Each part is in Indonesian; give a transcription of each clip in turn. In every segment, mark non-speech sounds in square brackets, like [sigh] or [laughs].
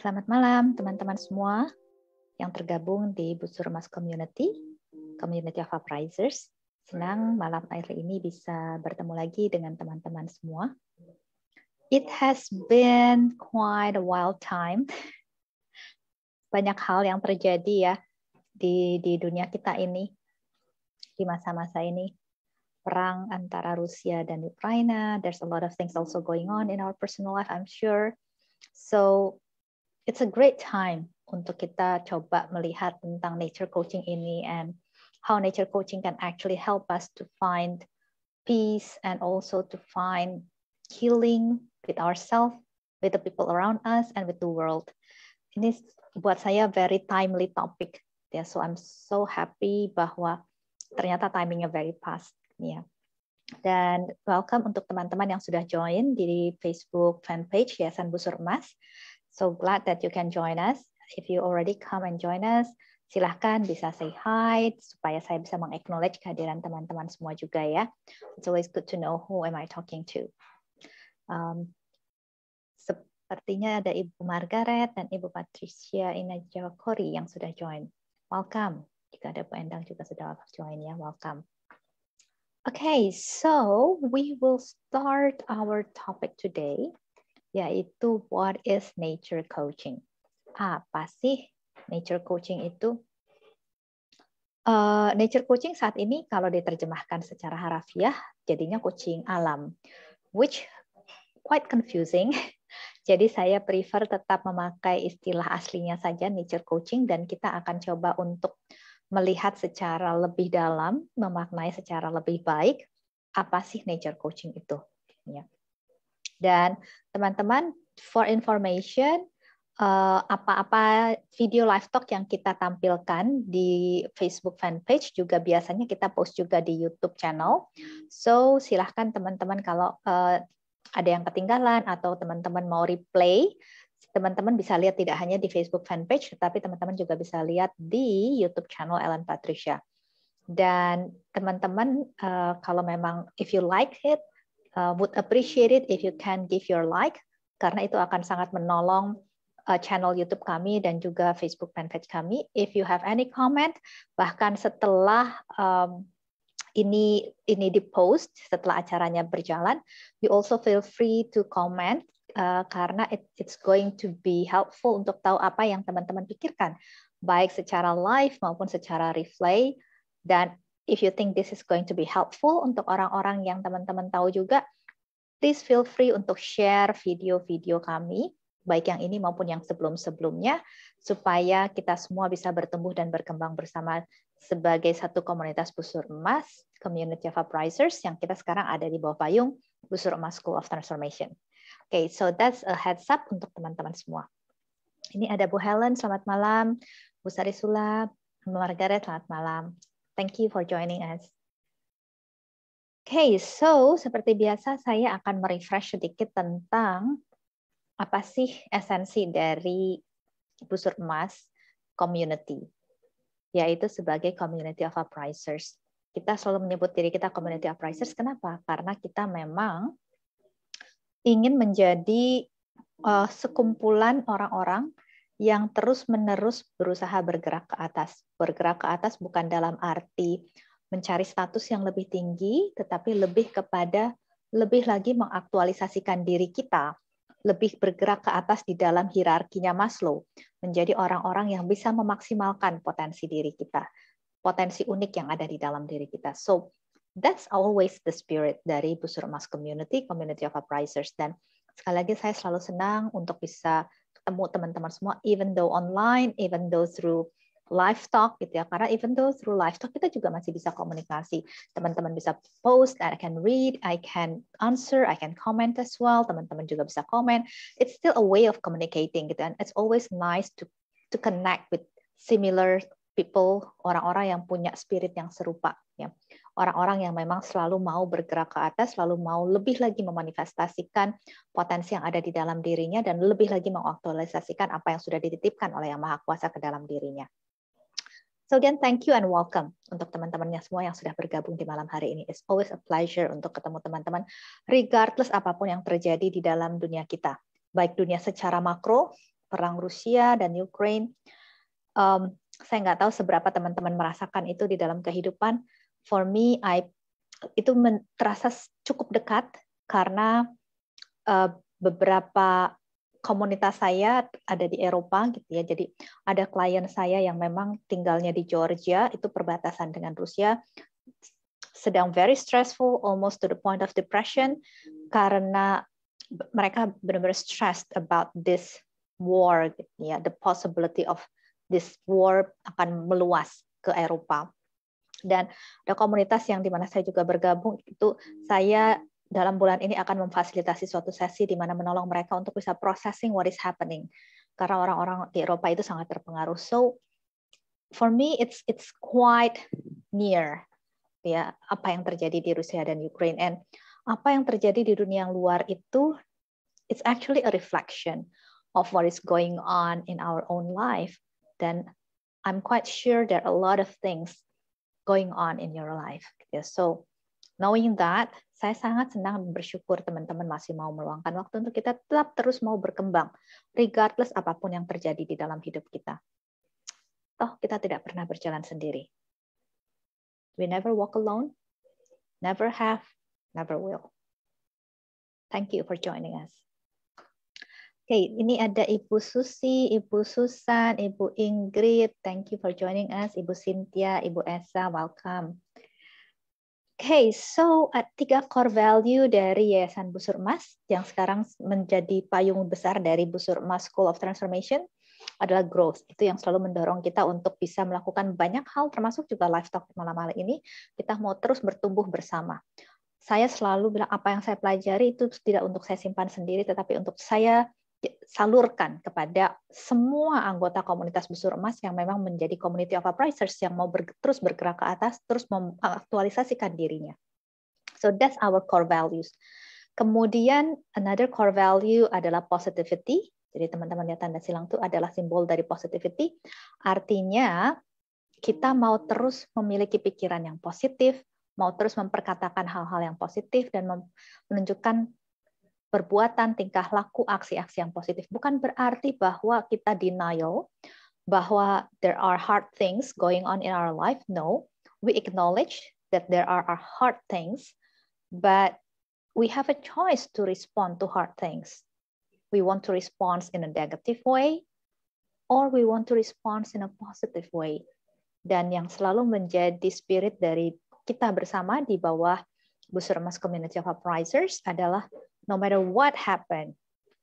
selamat malam teman-teman semua yang tergabung di Busur Mas Community, Community of Uprisers. Senang malam hari ini bisa bertemu lagi dengan teman-teman semua. It has been quite a wild time. Banyak hal yang terjadi ya di di dunia kita ini di masa-masa ini perang antara Rusia dan Ukraina. There's a lot of things also going on in our personal life, I'm sure. So it's a great time untuk kita coba melihat tentang nature coaching ini and how nature coaching can actually help us to find peace and also to find healing with ourselves, with the people around us, and with the world. Ini buat saya very timely topic. Ya, yeah, so I'm so happy bahwa ternyata timingnya very fast. Ya. Yeah. Dan welcome untuk teman-teman yang sudah join di Facebook fanpage Yayasan Busur Emas. So glad that you can join us. If you already come and join us, silahkan bisa say hi supaya saya bisa meng-acknowledge kehadiran teman-teman semua juga ya. It's always good to know who am I talking to. Um, sepertinya ada Ibu Margaret dan Ibu Patricia Inajakori yang sudah join. Welcome. Jika ada Bu Endang juga sudah join ya, welcome. Okay, so we will start our topic today yaitu what is nature coaching? Apa sih nature coaching itu? Uh, nature coaching saat ini kalau diterjemahkan secara harafiah jadinya coaching alam, which quite confusing. [laughs] Jadi saya prefer tetap memakai istilah aslinya saja nature coaching dan kita akan coba untuk melihat secara lebih dalam, memaknai secara lebih baik apa sih nature coaching itu. Ya. Dan teman-teman, for information, eh, apa-apa video live talk yang kita tampilkan di Facebook fanpage juga biasanya kita post juga di YouTube channel. So silahkan teman-teman kalau eh, ada yang ketinggalan atau teman-teman mau replay, teman-teman bisa lihat tidak hanya di Facebook fanpage, tetapi teman-teman juga bisa lihat di YouTube channel Ellen Patricia. Dan teman-teman eh, kalau memang if you like it, uh, would appreciate it if you can give your like karena itu akan sangat menolong uh, channel YouTube kami dan juga Facebook fanpage kami. If you have any comment, bahkan setelah um, ini ini di post setelah acaranya berjalan, you also feel free to comment uh, karena it, it's going to be helpful untuk tahu apa yang teman-teman pikirkan baik secara live maupun secara replay dan if you think this is going to be helpful untuk orang-orang yang teman-teman tahu juga, please feel free untuk share video-video kami, baik yang ini maupun yang sebelum-sebelumnya, supaya kita semua bisa bertumbuh dan berkembang bersama sebagai satu komunitas busur emas, community of uprisers, yang kita sekarang ada di bawah payung busur emas School of Transformation. Oke, okay, so that's a heads up untuk teman-teman semua. Ini ada Bu Helen, selamat malam. Bu Sarisula, Bu Margaret, selamat malam. Thank you for joining us. Okay, so seperti biasa saya akan merefresh sedikit tentang apa sih esensi dari busur emas community, yaitu sebagai community of appraisers. Kita selalu menyebut diri kita community of appraisers, kenapa? Karena kita memang ingin menjadi eh, sekumpulan orang-orang yang terus-menerus berusaha bergerak ke atas. Bergerak ke atas bukan dalam arti mencari status yang lebih tinggi, tetapi lebih kepada lebih lagi mengaktualisasikan diri kita, lebih bergerak ke atas di dalam hierarkinya Maslow, menjadi orang-orang yang bisa memaksimalkan potensi diri kita, potensi unik yang ada di dalam diri kita. So, that's always the spirit dari Busur Mas Community, Community of Uprisers. Dan sekali lagi saya selalu senang untuk bisa ketemu teman-teman semua even though online even though through live talk gitu ya karena even though through live talk kita juga masih bisa komunikasi teman-teman bisa post I can read I can answer I can comment as well teman-teman juga bisa comment it's still a way of communicating gitu and it's always nice to to connect with similar people orang-orang yang punya spirit yang serupa orang-orang yang memang selalu mau bergerak ke atas, selalu mau lebih lagi memanifestasikan potensi yang ada di dalam dirinya dan lebih lagi mengaktualisasikan apa yang sudah dititipkan oleh Yang Maha Kuasa ke dalam dirinya. So again, thank you and welcome untuk teman-temannya semua yang sudah bergabung di malam hari ini. It's always a pleasure untuk ketemu teman-teman, regardless apapun yang terjadi di dalam dunia kita. Baik dunia secara makro, perang Rusia dan Ukraine. Um, saya nggak tahu seberapa teman-teman merasakan itu di dalam kehidupan, for me I itu men, terasa cukup dekat karena uh, beberapa komunitas saya ada di Eropa gitu ya. Jadi ada klien saya yang memang tinggalnya di Georgia itu perbatasan dengan Rusia sedang very stressful almost to the point of depression karena mereka benar-benar stressed about this war gitu ya. The possibility of this war akan meluas ke Eropa dan ada komunitas yang di mana saya juga bergabung itu saya dalam bulan ini akan memfasilitasi suatu sesi di mana menolong mereka untuk bisa processing what is happening karena orang-orang di Eropa itu sangat terpengaruh. So for me it's it's quite near ya apa yang terjadi di Rusia dan Ukraine and apa yang terjadi di dunia yang luar itu it's actually a reflection of what is going on in our own life. Then I'm quite sure there are a lot of things going on in your life. Gitu ya. So knowing that, saya sangat senang bersyukur teman-teman masih mau meluangkan waktu untuk kita tetap terus mau berkembang, regardless apapun yang terjadi di dalam hidup kita. Toh kita tidak pernah berjalan sendiri. We never walk alone, never have, never will. Thank you for joining us. Oke, okay, ini ada Ibu Susi, Ibu Susan, Ibu Ingrid. Thank you for joining us. Ibu Cynthia, Ibu Esa, welcome. Okay, so at uh, tiga core value dari Yayasan Busur Emas yang sekarang menjadi payung besar dari Busur Emas School of Transformation adalah growth. Itu yang selalu mendorong kita untuk bisa melakukan banyak hal, termasuk juga live talk malam hari ini. Kita mau terus bertumbuh bersama saya selalu bilang apa yang saya pelajari itu tidak untuk saya simpan sendiri, tetapi untuk saya Ya, salurkan kepada semua anggota komunitas busur emas yang memang menjadi community of appraisers yang mau ber, terus bergerak ke atas, terus mengaktualisasikan dirinya. So that's our core values. Kemudian another core value adalah positivity. Jadi teman-teman lihat tanda silang itu adalah simbol dari positivity. Artinya kita mau terus memiliki pikiran yang positif, mau terus memperkatakan hal-hal yang positif dan menunjukkan perbuatan, tingkah laku, aksi-aksi yang positif. Bukan berarti bahwa kita denial, bahwa there are hard things going on in our life. No, we acknowledge that there are hard things, but we have a choice to respond to hard things. We want to respond in a negative way, or we want to respond in a positive way. Dan yang selalu menjadi spirit dari kita bersama di bawah Busur Mas Community of Uprisers adalah no matter what happened,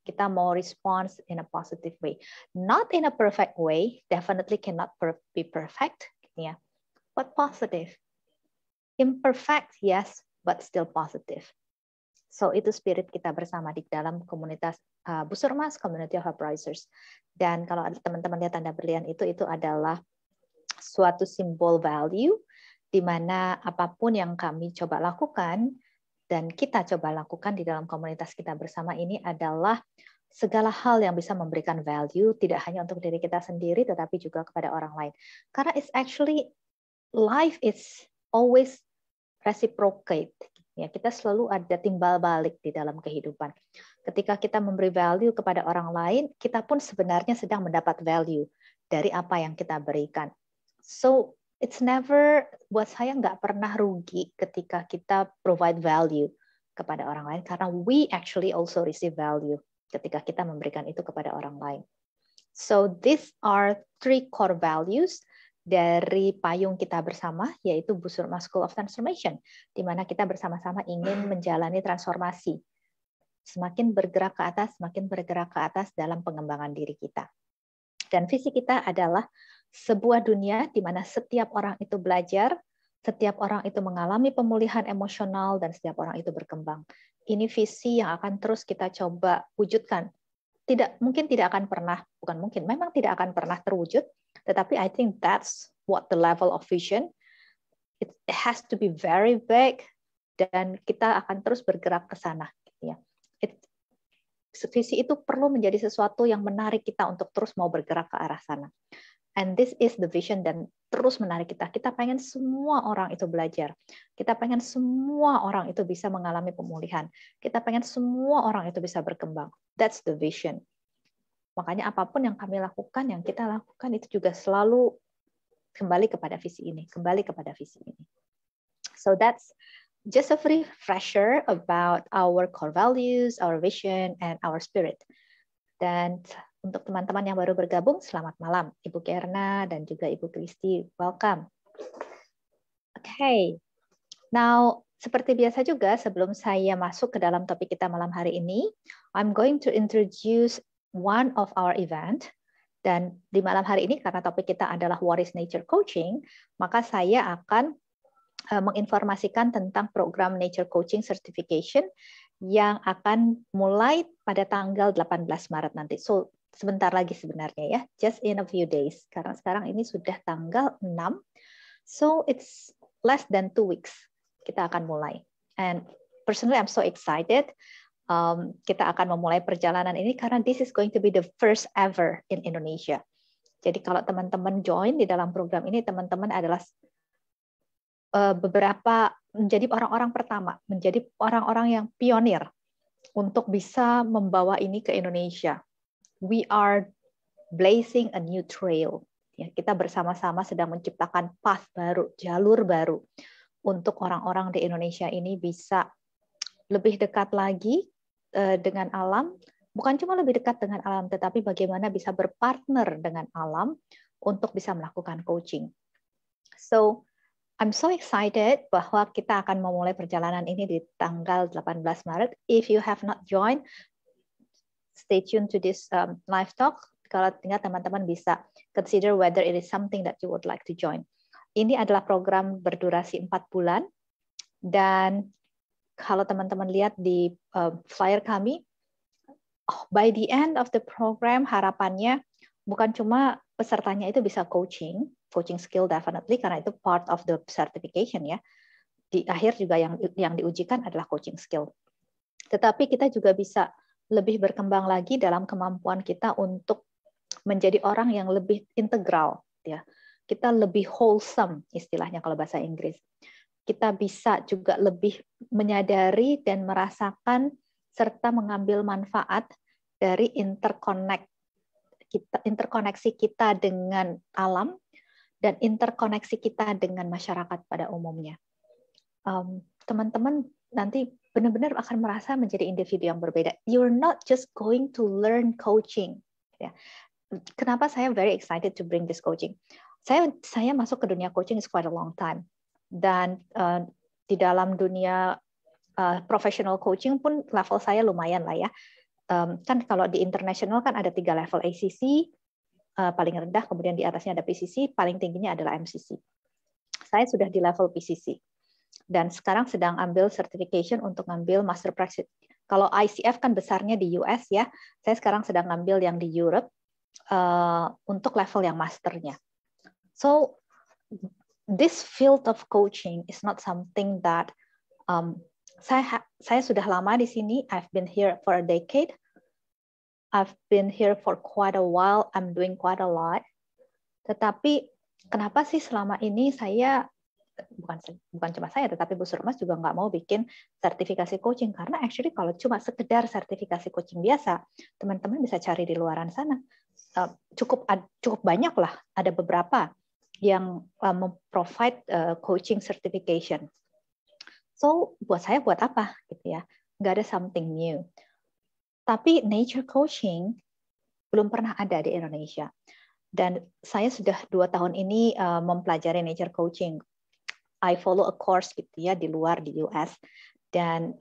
kita mau response in a positive way. Not in a perfect way, definitely cannot be perfect, yeah. But positive. Imperfect, yes, but still positive. So itu spirit kita bersama di dalam komunitas uh, Busurmas Community of Uprisers. Dan kalau ada teman-teman lihat tanda berlian itu, itu adalah suatu simbol value di mana apapun yang kami coba lakukan, dan kita coba lakukan di dalam komunitas kita bersama ini adalah segala hal yang bisa memberikan value tidak hanya untuk diri kita sendiri tetapi juga kepada orang lain. Karena it's actually life is always reciprocate. Ya, kita selalu ada timbal balik di dalam kehidupan. Ketika kita memberi value kepada orang lain, kita pun sebenarnya sedang mendapat value dari apa yang kita berikan. So it's never buat saya nggak pernah rugi ketika kita provide value kepada orang lain karena we actually also receive value ketika kita memberikan itu kepada orang lain. So these are three core values dari payung kita bersama yaitu Busurma School of Transformation di mana kita bersama-sama ingin menjalani transformasi. Semakin bergerak ke atas, semakin bergerak ke atas dalam pengembangan diri kita. Dan visi kita adalah sebuah dunia di mana setiap orang itu belajar, setiap orang itu mengalami pemulihan emosional, dan setiap orang itu berkembang. Ini visi yang akan terus kita coba wujudkan. Tidak mungkin tidak akan pernah, bukan mungkin, memang tidak akan pernah terwujud. Tetapi I think that's what the level of vision. It has to be very big, dan kita akan terus bergerak ke sana. Gitu ya. visi itu perlu menjadi sesuatu yang menarik kita untuk terus mau bergerak ke arah sana. And this is the vision dan terus menarik kita. Kita pengen semua orang itu belajar. Kita pengen semua orang itu bisa mengalami pemulihan. Kita pengen semua orang itu bisa berkembang. That's the vision. Makanya apapun yang kami lakukan, yang kita lakukan itu juga selalu kembali kepada visi ini, kembali kepada visi ini. So that's just a refresher about our core values, our vision, and our spirit. Dan untuk teman-teman yang baru bergabung, selamat malam. Ibu Kerna dan juga Ibu Kristi, welcome. Oke, okay. now seperti biasa juga sebelum saya masuk ke dalam topik kita malam hari ini, I'm going to introduce one of our event. Dan di malam hari ini karena topik kita adalah What is Nature Coaching, maka saya akan eh, menginformasikan tentang program Nature Coaching Certification yang akan mulai pada tanggal 18 Maret nanti. So sebentar lagi sebenarnya ya, just in a few days. Karena sekarang ini sudah tanggal 6, so it's less than two weeks kita akan mulai. And personally I'm so excited. Um, kita akan memulai perjalanan ini karena this is going to be the first ever in Indonesia. Jadi kalau teman-teman join di dalam program ini, teman-teman adalah uh, beberapa menjadi orang-orang pertama, menjadi orang-orang yang pionir untuk bisa membawa ini ke Indonesia we are blazing a new trail. Ya, kita bersama-sama sedang menciptakan path baru, jalur baru untuk orang-orang di Indonesia ini bisa lebih dekat lagi uh, dengan alam, bukan cuma lebih dekat dengan alam, tetapi bagaimana bisa berpartner dengan alam untuk bisa melakukan coaching. So, I'm so excited bahwa kita akan memulai perjalanan ini di tanggal 18 Maret. If you have not joined, stay tuned to this um, live talk. Kalau tinggal teman-teman bisa consider whether it is something that you would like to join. Ini adalah program berdurasi empat bulan dan kalau teman-teman lihat di uh, flyer kami, oh, by the end of the program harapannya bukan cuma pesertanya itu bisa coaching, coaching skill definitely karena itu part of the certification ya. Di akhir juga yang yang diujikan adalah coaching skill. Tetapi kita juga bisa lebih berkembang lagi dalam kemampuan kita untuk menjadi orang yang lebih integral ya kita lebih wholesome istilahnya kalau bahasa Inggris kita bisa juga lebih menyadari dan merasakan serta mengambil manfaat dari interconnect kita interkoneksi kita dengan alam dan interkoneksi kita dengan masyarakat pada umumnya. Teman-teman um, teman -teman nanti benar-benar akan merasa menjadi individu yang berbeda. You're not just going to learn coaching. Ya. Kenapa saya very excited to bring this coaching? Saya saya masuk ke dunia coaching is quite a long time dan uh, di dalam dunia uh, professional coaching pun level saya lumayan lah ya. Um, kan kalau di internasional kan ada tiga level ACC, uh, eh, paling rendah, kemudian di atasnya ada PCC, paling tingginya adalah MCC. Saya sudah di level PCC dan sekarang sedang ambil certification untuk ngambil master practice. Kalau ICF kan besarnya di US ya, saya sekarang sedang ngambil yang di Europe uh, untuk level yang masternya. So this field of coaching is not something that um, saya saya sudah lama di sini. I've been here for a decade. I've been here for quite a while. I'm doing quite a lot. Tetapi kenapa sih selama ini saya bukan bukan cuma saya tetapi Bu Surmas juga nggak mau bikin sertifikasi coaching karena actually kalau cuma sekedar sertifikasi coaching biasa teman-teman bisa cari di luaran sana eh, cukup cukup banyak lah ada beberapa yang eh, memprovide eh, coaching certification so buat saya buat apa gitu ya nggak ada something new tapi nature coaching belum pernah ada di Indonesia dan saya sudah dua tahun ini mempelajari nature coaching I follow a course gitu ya di luar di US dan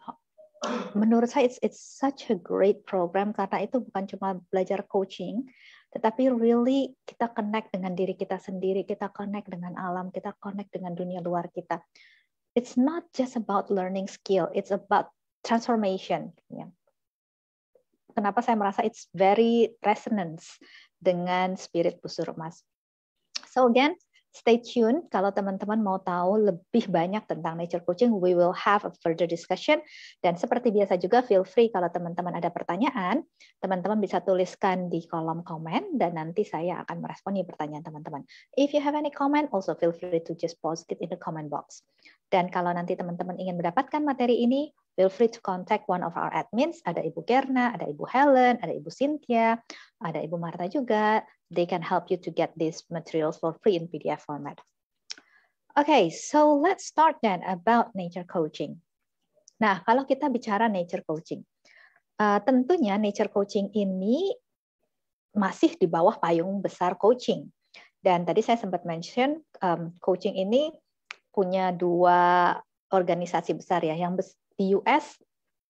menurut saya it's, it's such a great program karena itu bukan cuma belajar coaching tetapi really kita connect dengan diri kita sendiri kita connect dengan alam kita connect dengan dunia luar kita it's not just about learning skill it's about transformation ya. kenapa saya merasa it's very resonance dengan spirit busur emas so again stay tuned, kalau teman-teman mau tahu lebih banyak tentang nature coaching we will have a further discussion dan seperti biasa juga feel free kalau teman-teman ada pertanyaan teman-teman bisa tuliskan di kolom komen dan nanti saya akan meresponi pertanyaan teman-teman if you have any comment also feel free to just post it in the comment box dan kalau nanti teman-teman ingin mendapatkan materi ini feel free to contact one of our admins. Ada Ibu Gerna, ada Ibu Helen, ada Ibu Cynthia, ada Ibu Marta juga. They can help you to get these materials for free in PDF format. Okay, so let's start then about nature coaching. Nah, kalau kita bicara nature coaching, uh, tentunya nature coaching ini masih di bawah payung besar coaching. Dan tadi saya sempat mention um, coaching ini punya dua organisasi besar ya. Yang bes di US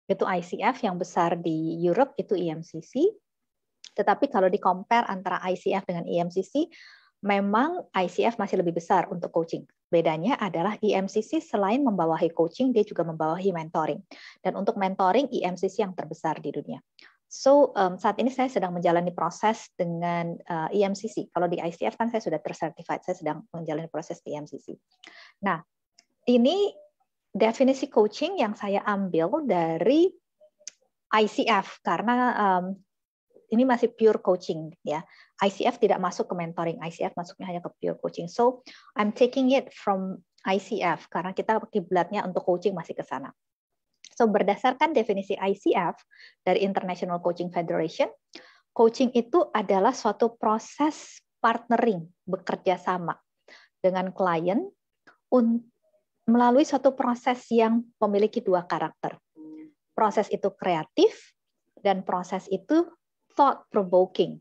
itu ICF, yang besar di Europe itu EMCC. Tetapi kalau di compare antara ICF dengan EMCC, memang ICF masih lebih besar untuk coaching. Bedanya adalah EMCC selain membawahi coaching, dia juga membawahi mentoring. Dan untuk mentoring, EMCC yang terbesar di dunia. So um, saat ini saya sedang menjalani proses dengan uh, EMCC. Kalau di ICF kan saya sudah tersertifikat, saya sedang menjalani proses di EMCC. Nah ini definisi coaching yang saya ambil dari ICF karena um, ini masih pure coaching ya. ICF tidak masuk ke mentoring, ICF masuknya hanya ke pure coaching. So I'm taking it from ICF karena kita kiblatnya untuk coaching masih ke sana. So berdasarkan definisi ICF dari International Coaching Federation, coaching itu adalah suatu proses partnering, bekerja sama dengan klien untuk melalui suatu proses yang memiliki dua karakter. Proses itu kreatif dan proses itu thought provoking.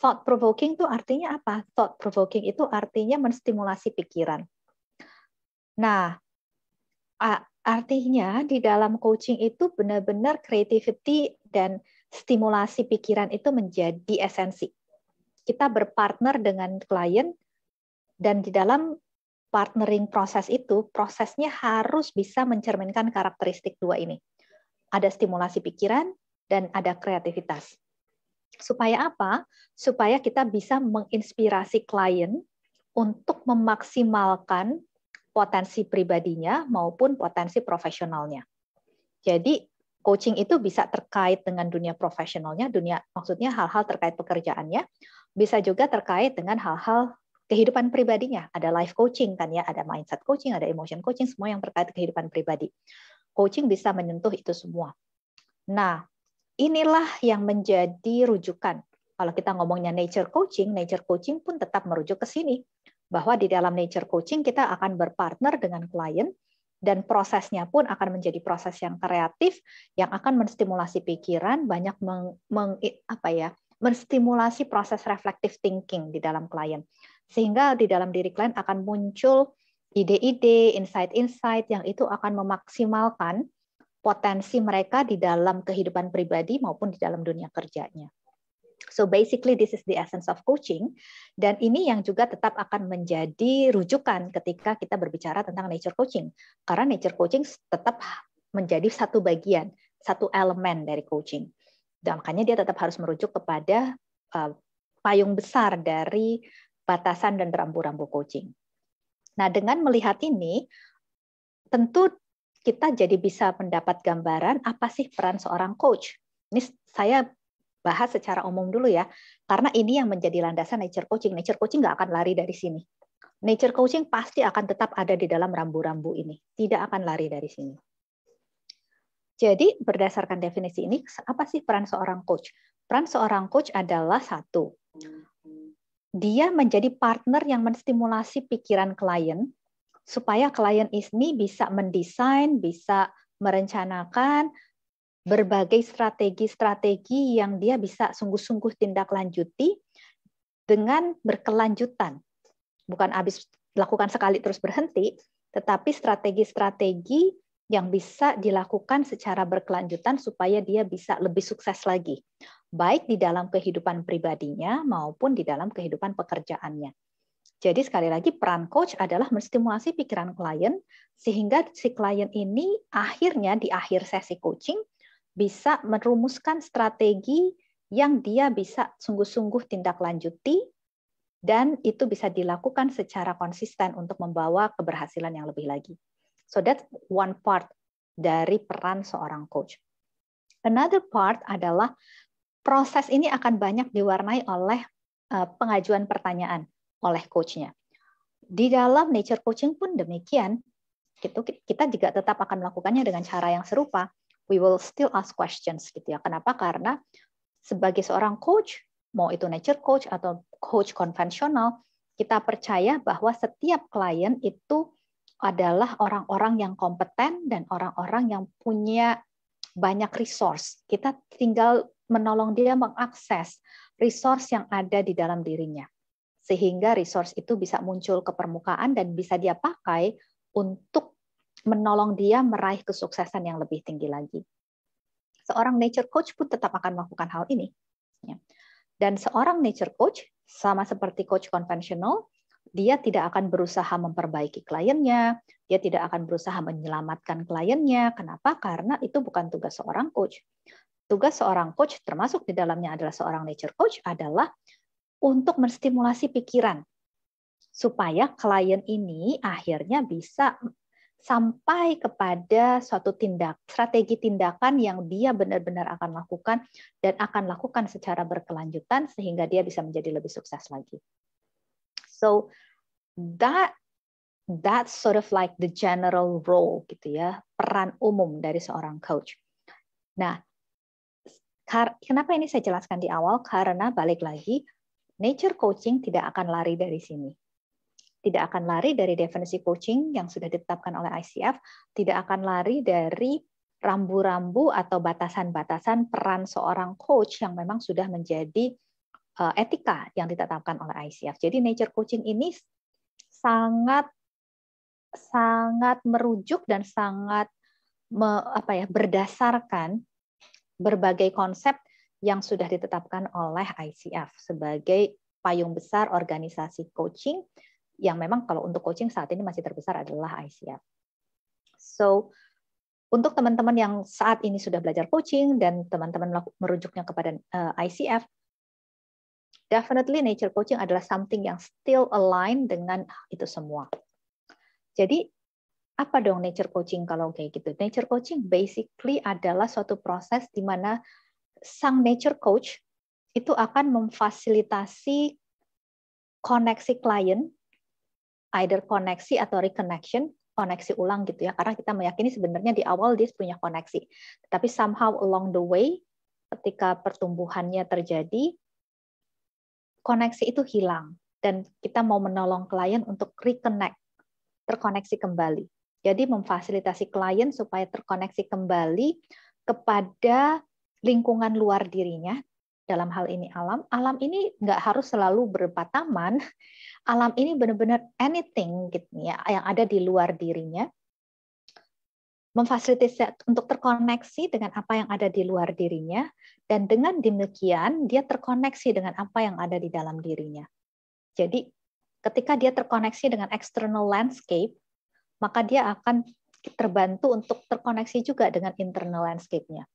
Thought provoking itu artinya apa? Thought provoking itu artinya menstimulasi pikiran. Nah, artinya di dalam coaching itu benar-benar creativity dan stimulasi pikiran itu menjadi esensi. Kita berpartner dengan klien dan di dalam partnering proses itu, prosesnya harus bisa mencerminkan karakteristik dua ini. Ada stimulasi pikiran dan ada kreativitas. Supaya apa? Supaya kita bisa menginspirasi klien untuk memaksimalkan potensi pribadinya maupun potensi profesionalnya. Jadi coaching itu bisa terkait dengan dunia profesionalnya, dunia maksudnya hal-hal terkait pekerjaannya, bisa juga terkait dengan hal-hal kehidupan pribadinya. Ada life coaching kan ya, ada mindset coaching, ada emotion coaching, semua yang terkait kehidupan pribadi. Coaching bisa menyentuh itu semua. Nah, inilah yang menjadi rujukan. Kalau kita ngomongnya nature coaching, nature coaching pun tetap merujuk ke sini. Bahwa di dalam nature coaching kita akan berpartner dengan klien, dan prosesnya pun akan menjadi proses yang kreatif yang akan menstimulasi pikiran banyak meng, meng apa ya menstimulasi proses reflective thinking di dalam klien sehingga di dalam diri klien akan muncul ide-ide, insight-insight yang itu akan memaksimalkan potensi mereka di dalam kehidupan pribadi maupun di dalam dunia kerjanya. So basically this is the essence of coaching dan ini yang juga tetap akan menjadi rujukan ketika kita berbicara tentang nature coaching karena nature coaching tetap menjadi satu bagian, satu elemen dari coaching. Dan makanya dia tetap harus merujuk kepada uh, payung besar dari batasan dan rambu-rambu coaching. Nah, dengan melihat ini, tentu kita jadi bisa mendapat gambaran apa sih peran seorang coach. Ini saya bahas secara umum dulu ya, karena ini yang menjadi landasan nature coaching. Nature coaching nggak akan lari dari sini. Nature coaching pasti akan tetap ada di dalam rambu-rambu ini, tidak akan lari dari sini. Jadi berdasarkan definisi ini, apa sih peran seorang coach? Peran seorang coach adalah satu, dia menjadi partner yang menstimulasi pikiran klien supaya klien ini bisa mendesain, bisa merencanakan berbagai strategi-strategi yang dia bisa sungguh-sungguh tindak lanjuti dengan berkelanjutan. Bukan habis lakukan sekali terus berhenti, tetapi strategi-strategi yang bisa dilakukan secara berkelanjutan supaya dia bisa lebih sukses lagi baik di dalam kehidupan pribadinya maupun di dalam kehidupan pekerjaannya. Jadi sekali lagi peran coach adalah menstimulasi pikiran klien sehingga si klien ini akhirnya di akhir sesi coaching bisa merumuskan strategi yang dia bisa sungguh-sungguh tindak lanjuti dan itu bisa dilakukan secara konsisten untuk membawa keberhasilan yang lebih lagi. So that's one part dari peran seorang coach. Another part adalah proses ini akan banyak diwarnai oleh eh, pengajuan pertanyaan oleh coachnya. Di dalam nature coaching pun demikian, gitu kita juga tetap akan melakukannya dengan cara yang serupa. We will still ask questions gitu ya. Kenapa? Karena sebagai seorang coach, mau itu nature coach atau coach konvensional, kita percaya bahwa setiap klien itu adalah orang-orang yang kompeten dan orang-orang yang punya banyak resource. Kita tinggal menolong dia mengakses resource yang ada di dalam dirinya. Sehingga resource itu bisa muncul ke permukaan dan bisa dia pakai untuk menolong dia meraih kesuksesan yang lebih tinggi lagi. Seorang nature coach pun tetap akan melakukan hal ini. Ya. Dan seorang nature coach, sama seperti coach konvensional, dia tidak akan berusaha memperbaiki kliennya, dia tidak akan berusaha menyelamatkan kliennya. Kenapa? Karena itu bukan tugas seorang coach tugas seorang coach termasuk di dalamnya adalah seorang nature coach adalah untuk menstimulasi pikiran supaya klien ini akhirnya bisa sampai kepada suatu tindak strategi tindakan yang dia benar-benar akan lakukan dan akan lakukan secara berkelanjutan sehingga dia bisa menjadi lebih sukses lagi. So that that's sort of like the general role gitu ya, peran umum dari seorang coach. Nah, Kenapa ini saya jelaskan di awal? Karena balik lagi, nature coaching tidak akan lari dari sini. Tidak akan lari dari definisi coaching yang sudah ditetapkan oleh ICF, tidak akan lari dari rambu-rambu atau batasan-batasan peran seorang coach yang memang sudah menjadi eh, etika yang ditetapkan oleh ICF. Jadi nature coaching ini sangat sangat merujuk dan sangat me, apa ya berdasarkan berbagai konsep yang sudah ditetapkan oleh ICF sebagai payung besar organisasi coaching yang memang kalau untuk coaching saat ini masih terbesar adalah ICF. So, untuk teman-teman yang saat ini sudah belajar coaching dan teman-teman merujuknya kepada eh, ICF, definitely nature coaching adalah something yang still align dengan itu semua. Jadi apa dong nature coaching kalau kayak gitu? Nature coaching basically adalah suatu proses di mana sang nature coach itu akan memfasilitasi koneksi klien, either koneksi atau reconnection, koneksi ulang gitu ya. Karena kita meyakini sebenarnya di awal dia punya koneksi. Tapi somehow along the way, ketika pertumbuhannya terjadi, koneksi itu hilang. Dan kita mau menolong klien untuk reconnect, terkoneksi kembali. Jadi memfasilitasi klien supaya terkoneksi kembali kepada lingkungan luar dirinya, dalam hal ini alam, alam ini nggak harus selalu berupa taman, alam ini benar-benar anything gitu ya, yang ada di luar dirinya, memfasilitasi untuk terkoneksi dengan apa yang ada di luar dirinya, dan dengan demikian dia terkoneksi dengan apa yang ada di dalam dirinya. Jadi ketika dia terkoneksi dengan external landscape, maka dia akan terbantu untuk terkoneksi juga dengan internal landscape-nya.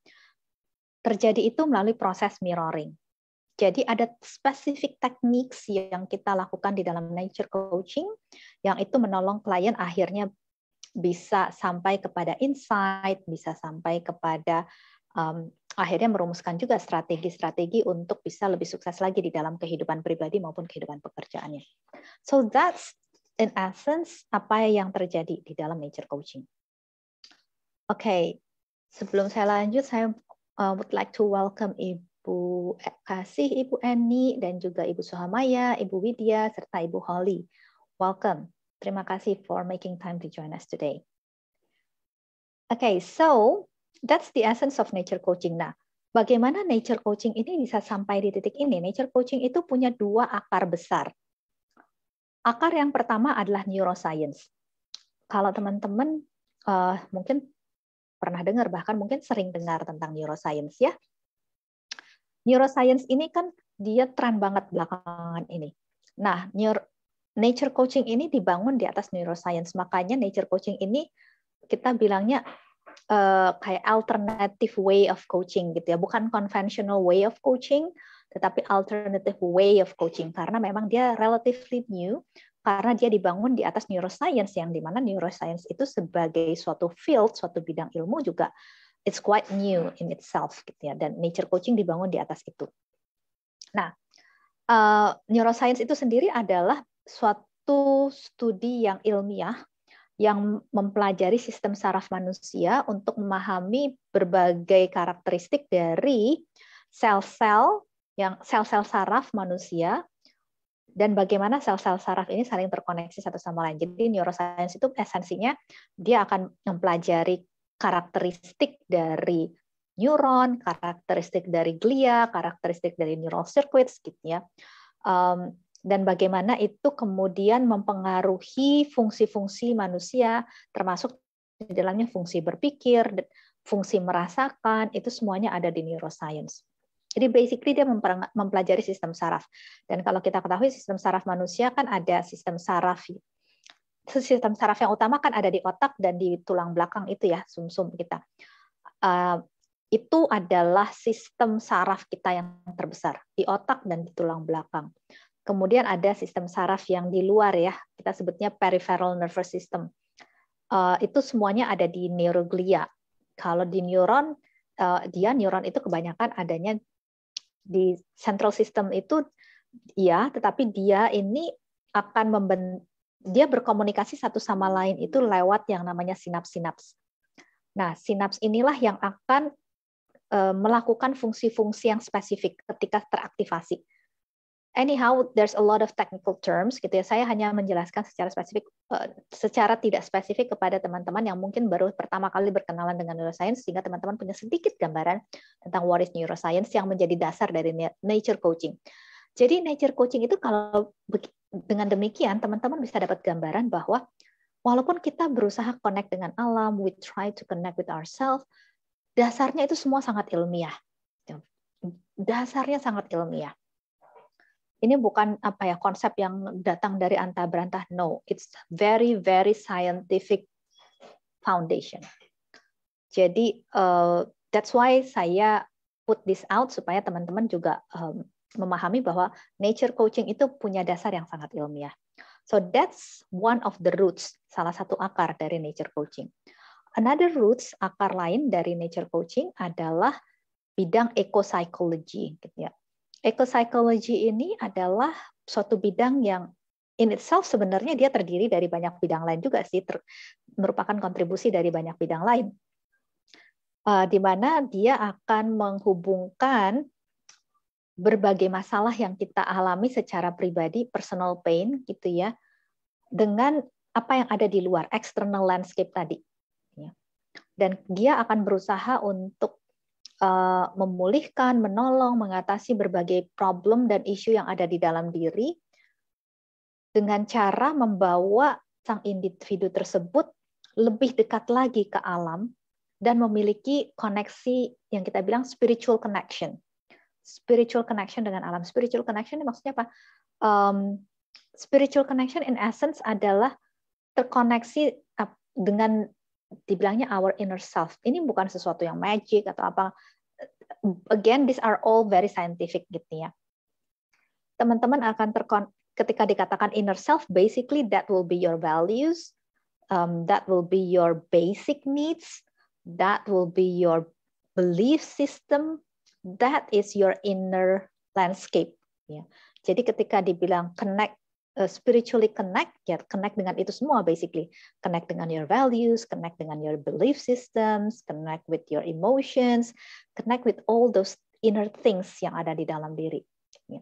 Terjadi itu melalui proses mirroring. Jadi ada spesifik teknik yang kita lakukan di dalam nature coaching yang itu menolong klien akhirnya bisa sampai kepada insight, bisa sampai kepada um, akhirnya merumuskan juga strategi-strategi untuk bisa lebih sukses lagi di dalam kehidupan pribadi maupun kehidupan pekerjaannya. So that's in essence apa yang terjadi di dalam nature coaching. Oke, okay. sebelum saya lanjut, saya uh, would like to welcome Ibu Kasih, Ibu Eni, dan juga Ibu Suhamaya, Ibu Widya, serta Ibu Holly. Welcome. Terima kasih for making time to join us today. Okay, so that's the essence of nature coaching. Nah, bagaimana nature coaching ini bisa sampai di titik ini? Nature coaching itu punya dua akar besar. Akar yang pertama adalah neuroscience. Kalau teman-teman uh, mungkin pernah dengar, bahkan mungkin sering dengar tentang neuroscience ya. Neuroscience ini kan dia tren banget belakangan ini. Nah, neuro, nature coaching ini dibangun di atas neuroscience. Makanya nature coaching ini kita bilangnya uh, kayak alternative way of coaching gitu ya, bukan conventional way of coaching, tetapi alternative way of coaching karena memang dia relatively new karena dia dibangun di atas neuroscience yang dimana neuroscience itu sebagai suatu field, suatu bidang ilmu juga it's quite new in itself gitu ya dan nature coaching dibangun di atas itu. Nah, uh, neuroscience itu sendiri adalah suatu studi yang ilmiah yang mempelajari sistem saraf manusia untuk memahami berbagai karakteristik dari sel-sel yang sel-sel saraf manusia dan bagaimana sel-sel saraf ini saling terkoneksi satu sama lain. Jadi neuroscience itu esensinya dia akan mempelajari karakteristik dari neuron, karakteristik dari glia, karakteristik dari neural circuits gitu ya. Um, dan bagaimana itu kemudian mempengaruhi fungsi-fungsi manusia termasuk di dalamnya fungsi berpikir, fungsi merasakan, itu semuanya ada di neuroscience. Jadi basically dia mempelajari sistem saraf. Dan kalau kita ketahui sistem saraf manusia kan ada sistem saraf sistem saraf yang utama kan ada di otak dan di tulang belakang itu ya sumsum -sum kita. Uh, itu adalah sistem saraf kita yang terbesar di otak dan di tulang belakang. Kemudian ada sistem saraf yang di luar ya, kita sebutnya peripheral nervous system. Uh, itu semuanya ada di neuroglia. Kalau di neuron, uh, dia neuron itu kebanyakan adanya di central system itu ya, tetapi dia ini akan memben dia berkomunikasi satu sama lain itu lewat yang namanya sinaps-sinaps. Nah, sinaps inilah yang akan eh, melakukan fungsi-fungsi yang spesifik ketika teraktivasi anyhow there's a lot of technical terms gitu ya. Saya hanya menjelaskan secara spesifik eh, secara tidak spesifik kepada teman-teman yang mungkin baru pertama kali berkenalan dengan neuroscience sehingga teman-teman punya sedikit gambaran tentang what is neuroscience yang menjadi dasar dari nature coaching. Jadi nature coaching itu kalau dengan demikian teman-teman bisa dapat gambaran bahwa walaupun kita berusaha connect dengan alam, we try to connect with ourselves, dasarnya itu semua sangat ilmiah. Gitu. Dasarnya sangat ilmiah ini bukan apa ya konsep yang datang dari antah berantah. No, it's very very scientific foundation. Jadi uh, that's why saya put this out supaya teman-teman juga um, memahami bahwa nature coaching itu punya dasar yang sangat ilmiah. So that's one of the roots, salah satu akar dari nature coaching. Another roots, akar lain dari nature coaching adalah bidang eco gitu ya Ecopsychology ini adalah suatu bidang yang in itself sebenarnya dia terdiri dari banyak bidang lain juga sih, ter, merupakan kontribusi dari banyak bidang lain. Uh, di mana dia akan menghubungkan berbagai masalah yang kita alami secara pribadi, personal pain gitu ya, dengan apa yang ada di luar, external landscape tadi. Ya. Dan dia akan berusaha untuk uh, memulihkan, menolong, mengatasi berbagai problem dan isu yang ada di dalam diri dengan cara membawa sang individu tersebut lebih dekat lagi ke alam dan memiliki koneksi yang kita bilang spiritual connection. Spiritual connection dengan alam. Spiritual connection maksudnya apa? Um, spiritual connection in essence adalah terkoneksi dengan dibilangnya our inner self. Ini bukan sesuatu yang magic atau apa. Again, these are all very scientific gitu ya. Teman-teman akan terkon ketika dikatakan inner self, basically that will be your values, um, that will be your basic needs, that will be your belief system, that is your inner landscape. Ya. Jadi ketika dibilang connect Uh, spiritually connect ya connect dengan itu semua basically connect dengan your values connect dengan your belief systems connect with your emotions connect with all those inner things yang ada di dalam diri ya.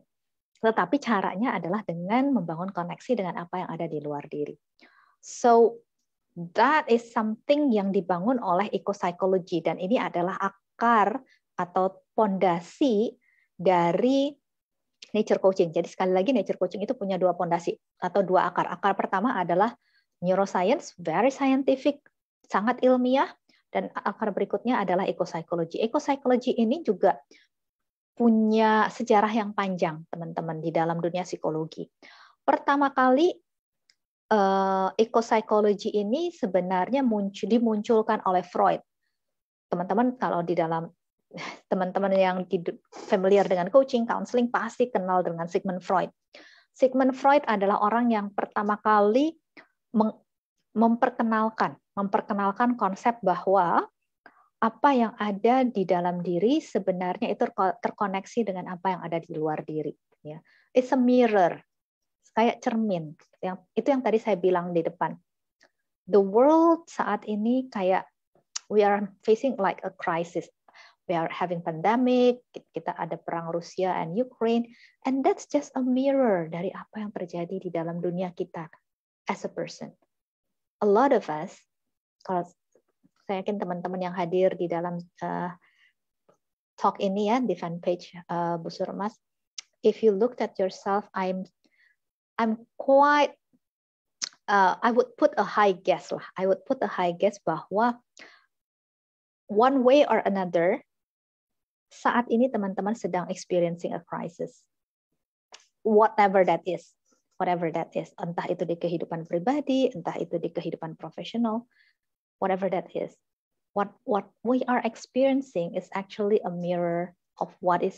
tetapi caranya adalah dengan membangun koneksi dengan apa yang ada di luar diri so that is something yang dibangun oleh eco psychology dan ini adalah akar atau pondasi dari nature coaching. Jadi sekali lagi nature coaching itu punya dua pondasi atau dua akar. Akar pertama adalah neuroscience, very scientific, sangat ilmiah, dan akar berikutnya adalah ekopsikologi. Ekopsikologi ini juga punya sejarah yang panjang, teman-teman, di dalam dunia psikologi. Pertama kali ekopsikologi eh, ini sebenarnya muncul dimunculkan oleh Freud. Teman-teman kalau di dalam teman-teman yang familiar dengan coaching, counseling pasti kenal dengan Sigmund Freud. Sigmund Freud adalah orang yang pertama kali memperkenalkan, memperkenalkan konsep bahwa apa yang ada di dalam diri sebenarnya itu terkoneksi dengan apa yang ada di luar diri. Ya. it's a mirror, kayak cermin. itu yang tadi saya bilang di depan. The world saat ini kayak we are facing like a crisis we are having pandemic, kita ada perang Rusia and Ukraine, and that's just a mirror dari apa yang terjadi di dalam dunia kita as a person. A lot of us, kalau saya yakin teman-teman yang hadir di dalam uh, talk ini ya di fanpage uh, Busur Emas, if you looked at yourself, I'm I'm quite uh, I would put a high guess lah. I would put a high guess bahwa one way or another saat ini teman-teman sedang experiencing a crisis. Whatever that is, whatever that is, entah itu di kehidupan pribadi, entah itu di kehidupan profesional, whatever that is. What what we are experiencing is actually a mirror of what is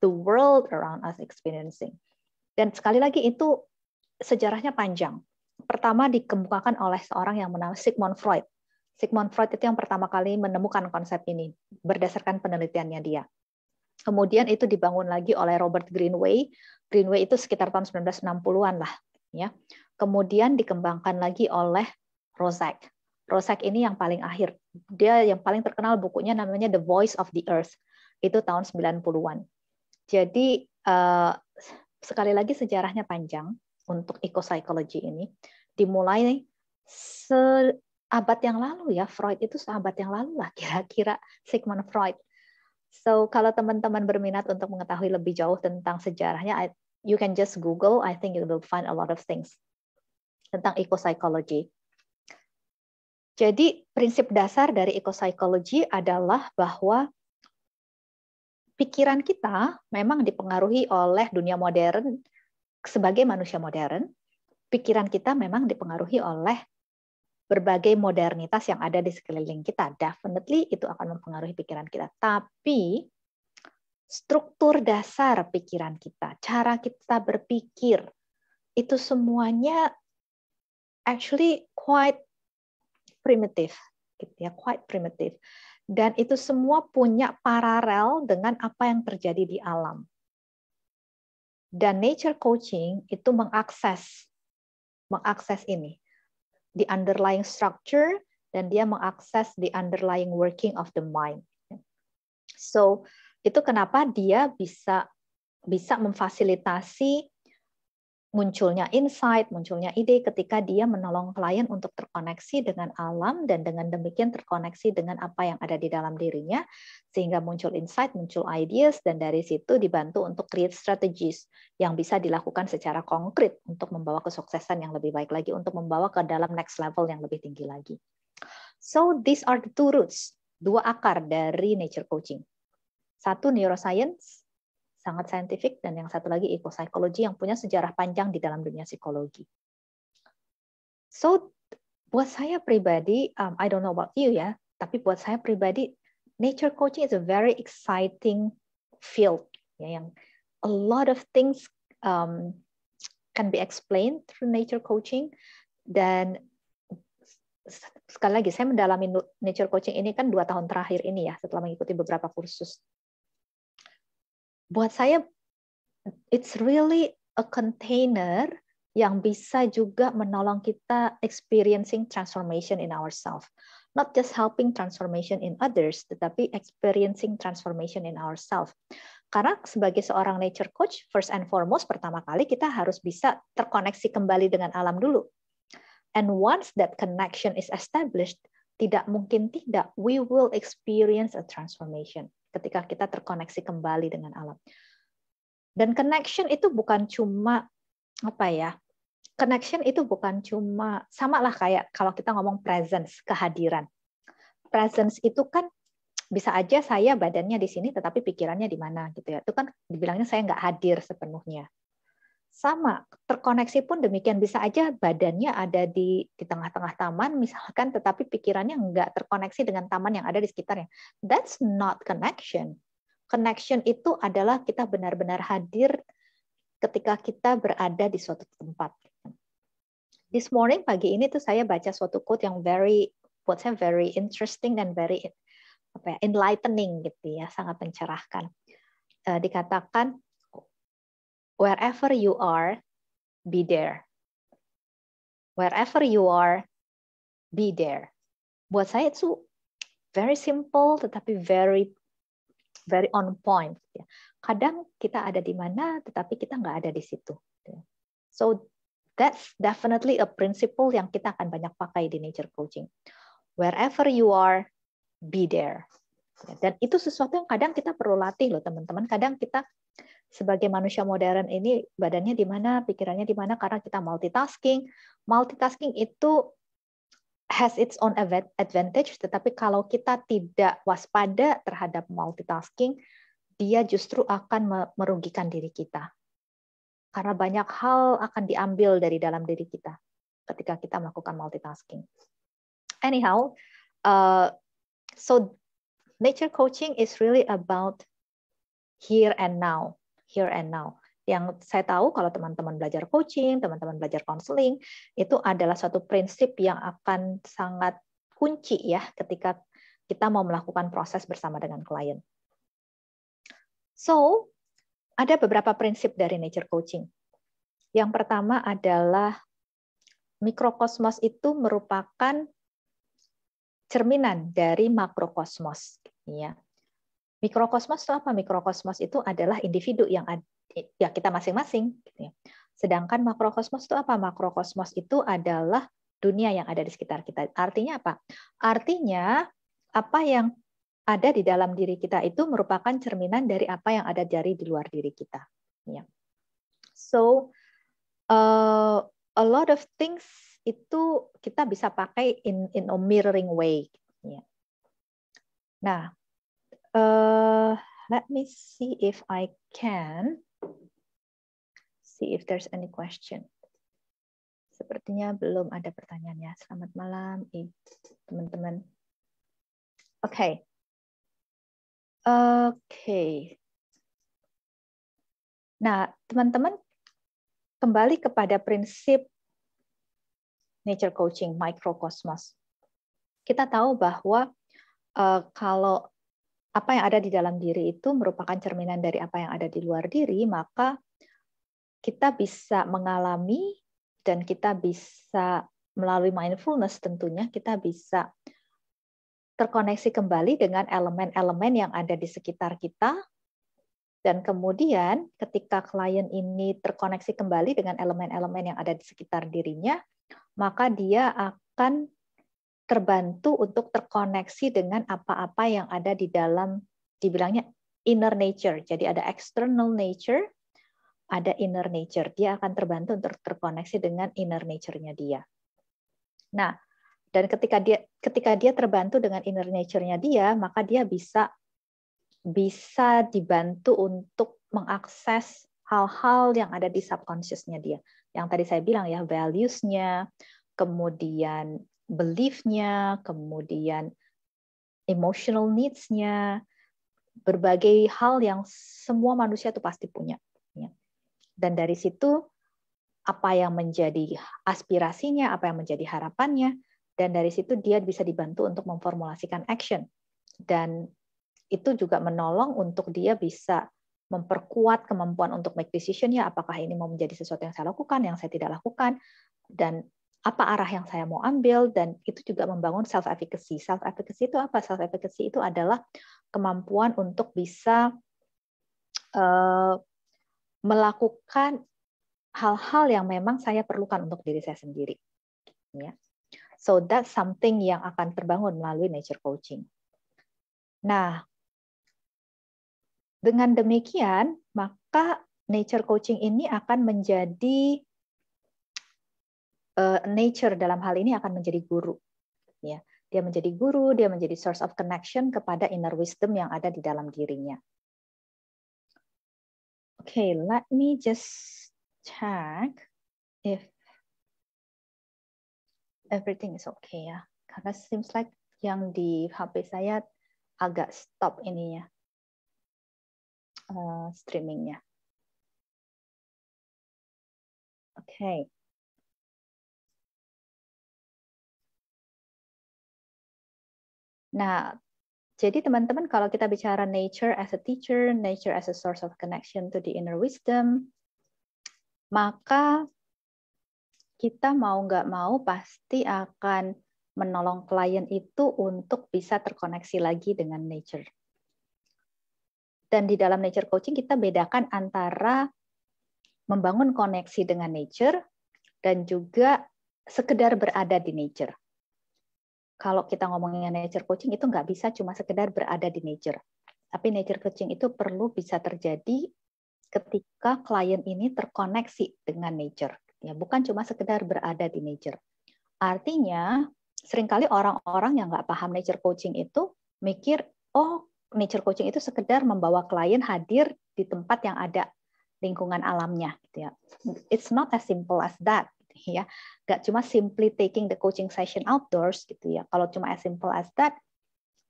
the world around us experiencing. Dan sekali lagi itu sejarahnya panjang. Pertama dikemukakan oleh seorang yang menang Sigmund Freud Sigmund Freud itu yang pertama kali menemukan konsep ini berdasarkan penelitiannya dia. Kemudian itu dibangun lagi oleh Robert Greenway. Greenway itu sekitar tahun 1960-an lah, ya. Kemudian dikembangkan lagi oleh Rosak Rosak ini yang paling akhir. Dia yang paling terkenal bukunya namanya The Voice of the Earth. Itu tahun 90-an. Jadi uh, sekali lagi sejarahnya panjang untuk eco psychology ini dimulai se abad yang lalu ya Freud itu seabad yang lalu lah kira-kira Sigmund Freud. So kalau teman-teman berminat untuk mengetahui lebih jauh tentang sejarahnya, I, you can just Google. I think you will find a lot of things tentang ecopsychology. Jadi prinsip dasar dari ecopsychology adalah bahwa pikiran kita memang dipengaruhi oleh dunia modern sebagai manusia modern. Pikiran kita memang dipengaruhi oleh berbagai modernitas yang ada di sekeliling kita. Definitely itu akan mempengaruhi pikiran kita. Tapi struktur dasar pikiran kita, cara kita berpikir, itu semuanya actually quite primitive gitu ya, quite primitive. Dan itu semua punya paralel dengan apa yang terjadi di alam. Dan nature coaching itu mengakses mengakses ini the underlying structure dan dia mengakses the underlying working of the mind. So itu kenapa dia bisa bisa memfasilitasi munculnya insight, munculnya ide ketika dia menolong klien untuk terkoneksi dengan alam dan dengan demikian terkoneksi dengan apa yang ada di dalam dirinya sehingga muncul insight, muncul ideas dan dari situ dibantu untuk create strategies yang bisa dilakukan secara konkret untuk membawa kesuksesan yang lebih baik lagi untuk membawa ke dalam next level yang lebih tinggi lagi. So these are the two roots, dua akar dari nature coaching. Satu neuroscience, sangat saintifik dan yang satu lagi ekopsikologi yang punya sejarah panjang di dalam dunia psikologi. So buat saya pribadi, um, I don't know about you ya, tapi buat saya pribadi nature coaching is a very exciting field ya yang a lot of things um, can be explained through nature coaching dan sekali lagi saya mendalami nature coaching ini kan dua tahun terakhir ini ya setelah mengikuti beberapa kursus buat saya it's really a container yang bisa juga menolong kita experiencing transformation in ourselves. Not just helping transformation in others, tetapi experiencing transformation in ourselves. Karena sebagai seorang nature coach, first and foremost, pertama kali kita harus bisa terkoneksi kembali dengan alam dulu. And once that connection is established, tidak mungkin tidak, we will experience a transformation ketika kita terkoneksi kembali dengan alam. Dan connection itu bukan cuma apa ya? Connection itu bukan cuma sama lah kayak kalau kita ngomong presence, kehadiran. Presence itu kan bisa aja saya badannya di sini tetapi pikirannya di mana gitu ya. Itu kan dibilangnya saya nggak hadir sepenuhnya sama terkoneksi pun demikian bisa aja badannya ada di di tengah-tengah taman misalkan tetapi pikirannya nggak terkoneksi dengan taman yang ada di sekitarnya that's not connection connection itu adalah kita benar-benar hadir ketika kita berada di suatu tempat this morning pagi ini tuh saya baca suatu quote yang very buat saya very interesting dan very apa ya enlightening gitu ya sangat mencerahkan eh, dikatakan wherever you are, be there. Wherever you are, be there. Buat saya itu very simple tetapi very very on point. Ya. Kadang kita ada di mana tetapi kita nggak ada di situ. Ya. So that's definitely a principle yang kita akan banyak pakai di nature coaching. Wherever you are, be there. Dan itu sesuatu yang kadang kita perlu latih loh teman-teman. Kadang kita sebagai manusia modern ini badannya di mana, pikirannya di mana karena kita multitasking. Multitasking itu has its own advantage, tetapi kalau kita tidak waspada terhadap multitasking, dia justru akan merugikan diri kita. Karena banyak hal akan diambil dari dalam diri kita ketika kita melakukan multitasking. Anyhow, uh, so nature coaching is really about here and now here and now. Yang saya tahu kalau teman-teman belajar coaching, teman-teman belajar counseling, itu adalah suatu prinsip yang akan sangat kunci ya ketika kita mau melakukan proses bersama dengan klien. So, ada beberapa prinsip dari nature coaching. Yang pertama adalah mikrokosmos itu merupakan cerminan dari makrokosmos ya. Mikrokosmos itu apa? Mikrokosmos itu adalah individu yang ya kita masing-masing. Gitu ya. Sedangkan makrokosmos itu apa? Makrokosmos itu adalah dunia yang ada di sekitar kita. Artinya apa? Artinya apa yang ada di dalam diri kita itu merupakan cerminan dari apa yang ada dari di luar diri kita. Ya. So eh, a lot of things itu kita bisa pakai in in a mirroring way. Ya. Nah, uh, let me see if I can see if there's any question. Sepertinya belum ada pertanyaan ya. Selamat malam teman-teman. Oke. Okay. Oke. Okay. Nah, teman-teman kembali kepada prinsip nature coaching microcosmos. Kita tahu bahwa uh, kalau apa yang ada di dalam diri itu merupakan cerminan dari apa yang ada di luar diri, maka kita bisa mengalami dan kita bisa melalui mindfulness tentunya kita bisa terkoneksi kembali dengan elemen-elemen yang ada di sekitar kita dan kemudian ketika klien ini terkoneksi kembali dengan elemen-elemen yang ada di sekitar dirinya maka dia akan terbantu untuk terkoneksi dengan apa-apa yang ada di dalam dibilangnya inner nature. Jadi ada external nature, ada inner nature. Dia akan terbantu untuk terkoneksi dengan inner nature-nya dia. Nah, dan ketika dia ketika dia terbantu dengan inner nature-nya dia, maka dia bisa bisa dibantu untuk mengakses hal-hal yang ada di subconscious-nya dia. Yang tadi saya bilang ya, values-nya, kemudian beliefnya, kemudian emotional needs-nya, berbagai hal yang semua manusia itu pasti punya. Ya. Dan dari situ apa yang menjadi aspirasinya, apa yang menjadi harapannya, dan dari situ dia bisa dibantu untuk memformulasikan action. Dan itu juga menolong untuk dia bisa memperkuat kemampuan untuk make decision ya apakah ini mau menjadi sesuatu yang saya lakukan, yang saya tidak lakukan, dan apa arah yang saya mau ambil dan itu juga membangun self efficacy. Self efficacy itu apa? Self efficacy itu adalah kemampuan untuk bisa uh, melakukan hal-hal yang memang saya perlukan untuk diri saya sendiri. Ya. So that's something yang akan terbangun melalui nature coaching. Nah, dengan demikian maka nature coaching ini akan menjadi Eh, nature dalam hal ini akan menjadi guru. Ya, dia menjadi guru, dia menjadi source of connection kepada inner wisdom yang ada di dalam dirinya. Okay, let me just check if everything is okay ya. Karena seems like yang di HP saya agak stop ininya uh, streamingnya. Oke, okay. Nah, jadi teman-teman kalau kita bicara nature as a teacher, nature as a source of connection to the inner wisdom, maka kita mau nggak mau pasti akan menolong klien itu untuk bisa terkoneksi lagi dengan nature. Dan di dalam nature coaching kita bedakan antara membangun koneksi dengan nature dan juga sekedar berada di nature kalau kita ngomongin nature coaching itu nggak bisa cuma sekedar berada di nature. Tapi nature coaching itu perlu bisa terjadi ketika klien ini terkoneksi dengan nature. Ya, bukan cuma sekedar berada di nature. Artinya, seringkali orang-orang yang nggak paham nature coaching itu mikir, oh nature coaching itu sekedar membawa klien hadir di tempat yang ada lingkungan alamnya. Gitu ya. It's not as simple as that ya. Gak cuma simply taking the coaching session outdoors gitu ya. Kalau cuma as simple as that,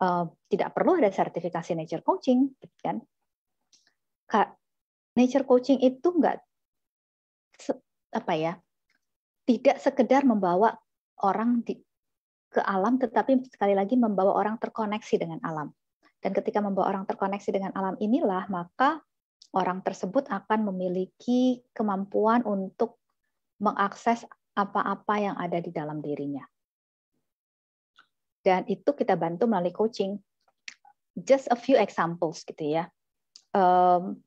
uh, tidak perlu ada sertifikasi nature coaching, gitu kan? Kak, nature coaching itu nggak apa ya, tidak sekedar membawa orang di, ke alam, tetapi sekali lagi membawa orang terkoneksi dengan alam. Dan ketika membawa orang terkoneksi dengan alam inilah, maka orang tersebut akan memiliki kemampuan untuk mengakses apa-apa yang ada di dalam dirinya. Dan itu kita bantu melalui coaching. Just a few examples gitu ya. Um,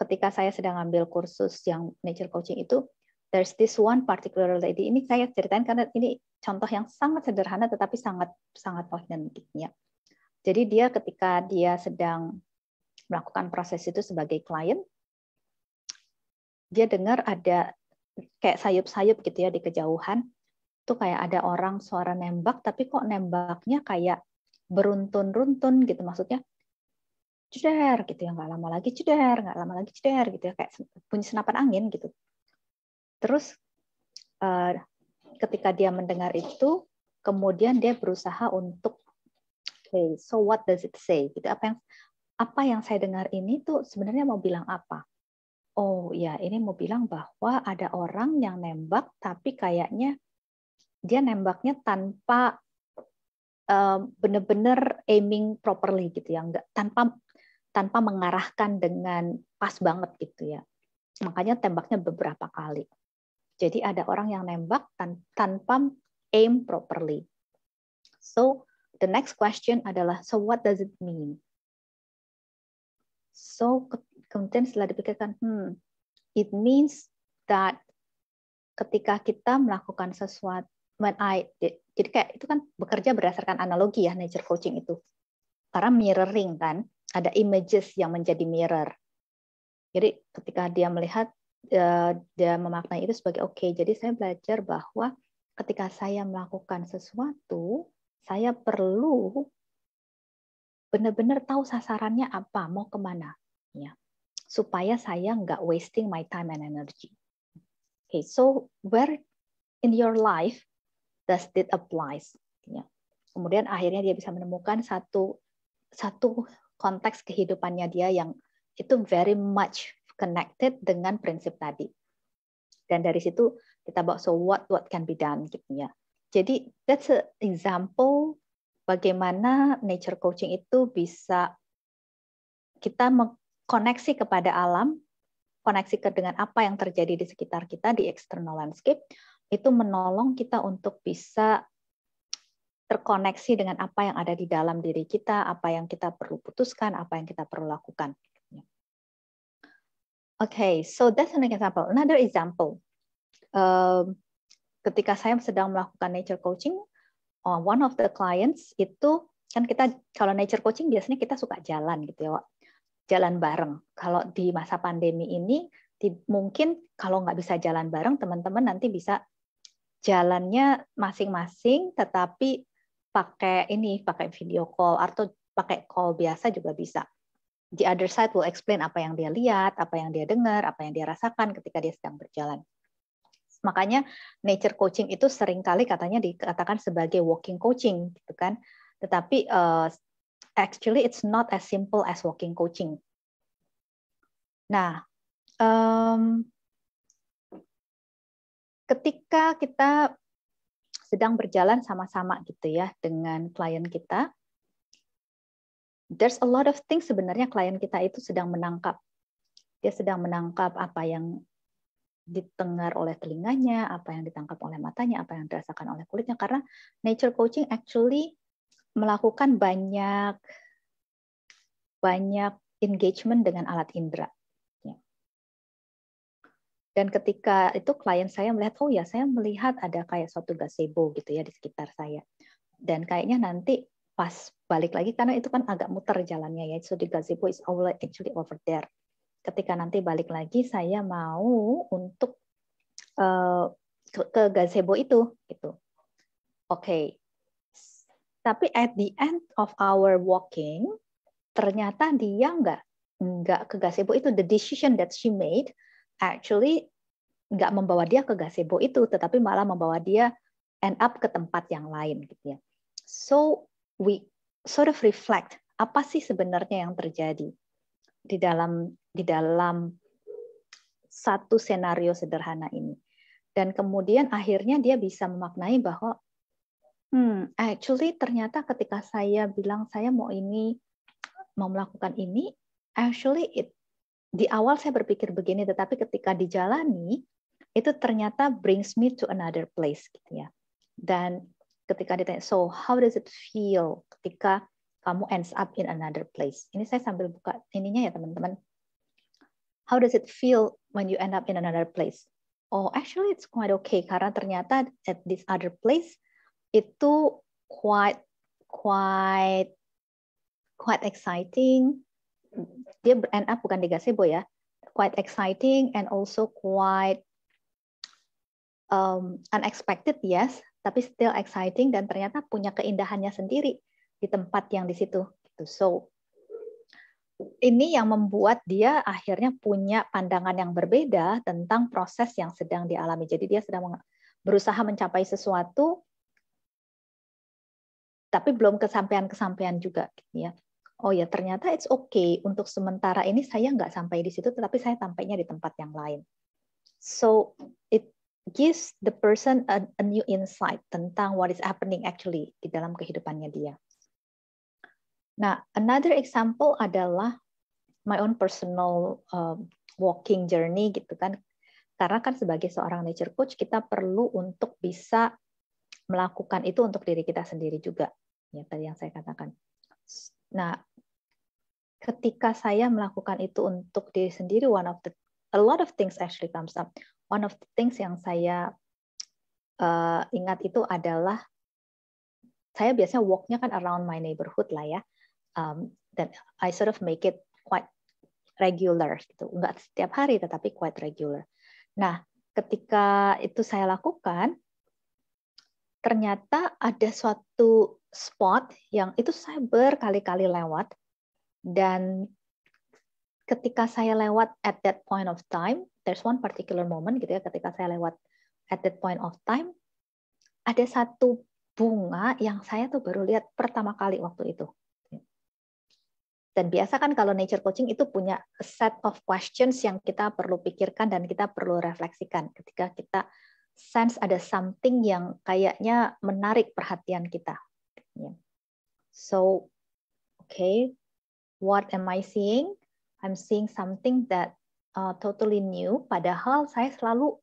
ketika saya sedang ambil kursus yang nature coaching itu, there's this one particular lady. Ini saya ceritain karena ini contoh yang sangat sederhana tetapi sangat sangat poignant ya. Jadi dia ketika dia sedang melakukan proses itu sebagai klien, dia dengar ada kayak sayup-sayup gitu ya di kejauhan tuh kayak ada orang suara nembak tapi kok nembaknya kayak beruntun-runtun gitu maksudnya ceder gitu ya nggak lama lagi ceder nggak lama lagi ceder gitu ya kayak bunyi senapan angin gitu terus eh, ketika dia mendengar itu kemudian dia berusaha untuk okay, so what does it say gitu apa yang apa yang saya dengar ini tuh sebenarnya mau bilang apa oh ya ini mau bilang bahwa ada orang yang nembak tapi kayaknya dia nembaknya tanpa eh, bener-bener aiming properly gitu ya enggak tanpa tanpa mengarahkan dengan pas banget gitu ya makanya tembaknya beberapa kali jadi ada orang yang nembak tan tanpa aim properly so the next question adalah so what does it mean so Kemudian setelah dipikirkan, hmm, it means that ketika kita melakukan sesuatu, when I, jadi kayak itu kan bekerja berdasarkan analogi ya nature coaching itu. Karena mirroring kan, ada images yang menjadi mirror. Jadi ketika dia melihat, eh, dia memaknai itu sebagai oke. Okay, jadi saya belajar bahwa ketika saya melakukan sesuatu, saya perlu benar-benar tahu sasarannya apa, mau kemana. Ya supaya saya nggak wasting my time and energy. Okay, so where in your life does it applies? Ya. Kemudian akhirnya dia bisa menemukan satu satu konteks kehidupannya dia yang itu very much connected dengan prinsip tadi. Dan dari situ kita bawa so what what can be done gitu ya. Jadi that's an example bagaimana nature coaching itu bisa kita koneksi kepada alam, koneksi ke dengan apa yang terjadi di sekitar kita di external landscape itu menolong kita untuk bisa terkoneksi dengan apa yang ada di dalam diri kita, apa yang kita perlu putuskan, apa yang kita perlu lakukan. Okay, so that's an example. Another example, uh, ketika saya sedang melakukan nature coaching, uh, one of the clients itu kan kita kalau nature coaching biasanya kita suka jalan gitu ya, jalan bareng. Kalau di masa pandemi ini di, mungkin kalau nggak bisa jalan bareng teman-teman nanti bisa jalannya masing-masing tetapi pakai ini pakai video call atau pakai call biasa juga bisa. The other side will explain apa yang dia lihat, apa yang dia dengar, apa yang dia rasakan ketika dia sedang berjalan. Makanya nature coaching itu seringkali katanya dikatakan sebagai walking coaching gitu kan. Tetapi uh, actually it's not as simple as walking coaching. Nah, um, ketika kita sedang berjalan sama-sama gitu ya dengan klien kita, there's a lot of things sebenarnya klien kita itu sedang menangkap. Dia sedang menangkap apa yang ditengar oleh telinganya, apa yang ditangkap oleh matanya, apa yang dirasakan oleh kulitnya. Karena nature coaching actually melakukan banyak banyak engagement dengan alat indera. Ya. Dan ketika itu klien saya melihat, oh ya saya melihat ada kayak suatu gazebo gitu ya di sekitar saya. Dan kayaknya nanti pas balik lagi karena itu kan agak muter jalannya ya. So the gazebo is actually over there. Ketika nanti balik lagi saya mau untuk uh, ke, ke gazebo itu gitu. Oke, okay. Tapi at the end of our walking, ternyata dia nggak nggak ke gazebo itu. The decision that she made actually nggak membawa dia ke gazebo itu, tetapi malah membawa dia end up ke tempat yang lain gitu ya. So we sort of reflect apa sih sebenarnya yang terjadi di dalam di dalam satu senario sederhana ini. Dan kemudian akhirnya dia bisa memaknai bahwa Hmm, actually ternyata ketika saya bilang saya mau ini mau melakukan ini, actually it di awal saya berpikir begini, tetapi ketika dijalani itu ternyata brings me to another place gitu ya. Dan ketika ditanya, so how does it feel ketika kamu ends up in another place? Ini saya sambil buka ininya ya teman-teman. How does it feel when you end up in another place? Oh, actually it's quite okay karena ternyata at this other place itu quite quite quite exciting. Dia end up bukan di gazebo ya. Quite exciting and also quite um, unexpected yes, tapi still exciting dan ternyata punya keindahannya sendiri di tempat yang di situ. Gitu. So ini yang membuat dia akhirnya punya pandangan yang berbeda tentang proses yang sedang dialami. Jadi dia sedang berusaha mencapai sesuatu tapi belum kesampaian-kesampaian juga gitu ya. Oh ya ternyata it's okay untuk sementara ini saya nggak sampai di situ, tetapi saya sampainya di tempat yang lain. So it gives the person a, a new insight tentang what is happening actually di dalam kehidupannya dia. Nah, another example adalah my own personal uh, walking journey gitu kan. Karena kan sebagai seorang nature coach kita perlu untuk bisa melakukan itu untuk diri kita sendiri juga ya tadi yang saya katakan nah ketika saya melakukan itu untuk diri sendiri one of the a lot of things actually comes up one of the things yang saya uh, ingat itu adalah saya biasanya walknya kan around my neighborhood lah ya um, dan I sort of make it quite regular gitu nggak setiap hari tetapi quite regular nah ketika itu saya lakukan ternyata ada suatu spot yang itu saya berkali-kali lewat dan ketika saya lewat at that point of time, there's one particular moment gitu ya ketika saya lewat at that point of time ada satu bunga yang saya tuh baru lihat pertama kali waktu itu. Dan biasa kan kalau nature coaching itu punya set of questions yang kita perlu pikirkan dan kita perlu refleksikan ketika kita sense ada something yang kayaknya menarik perhatian kita. Ya. So, okay, what am I seeing? I'm seeing something that uh, totally new. Padahal saya selalu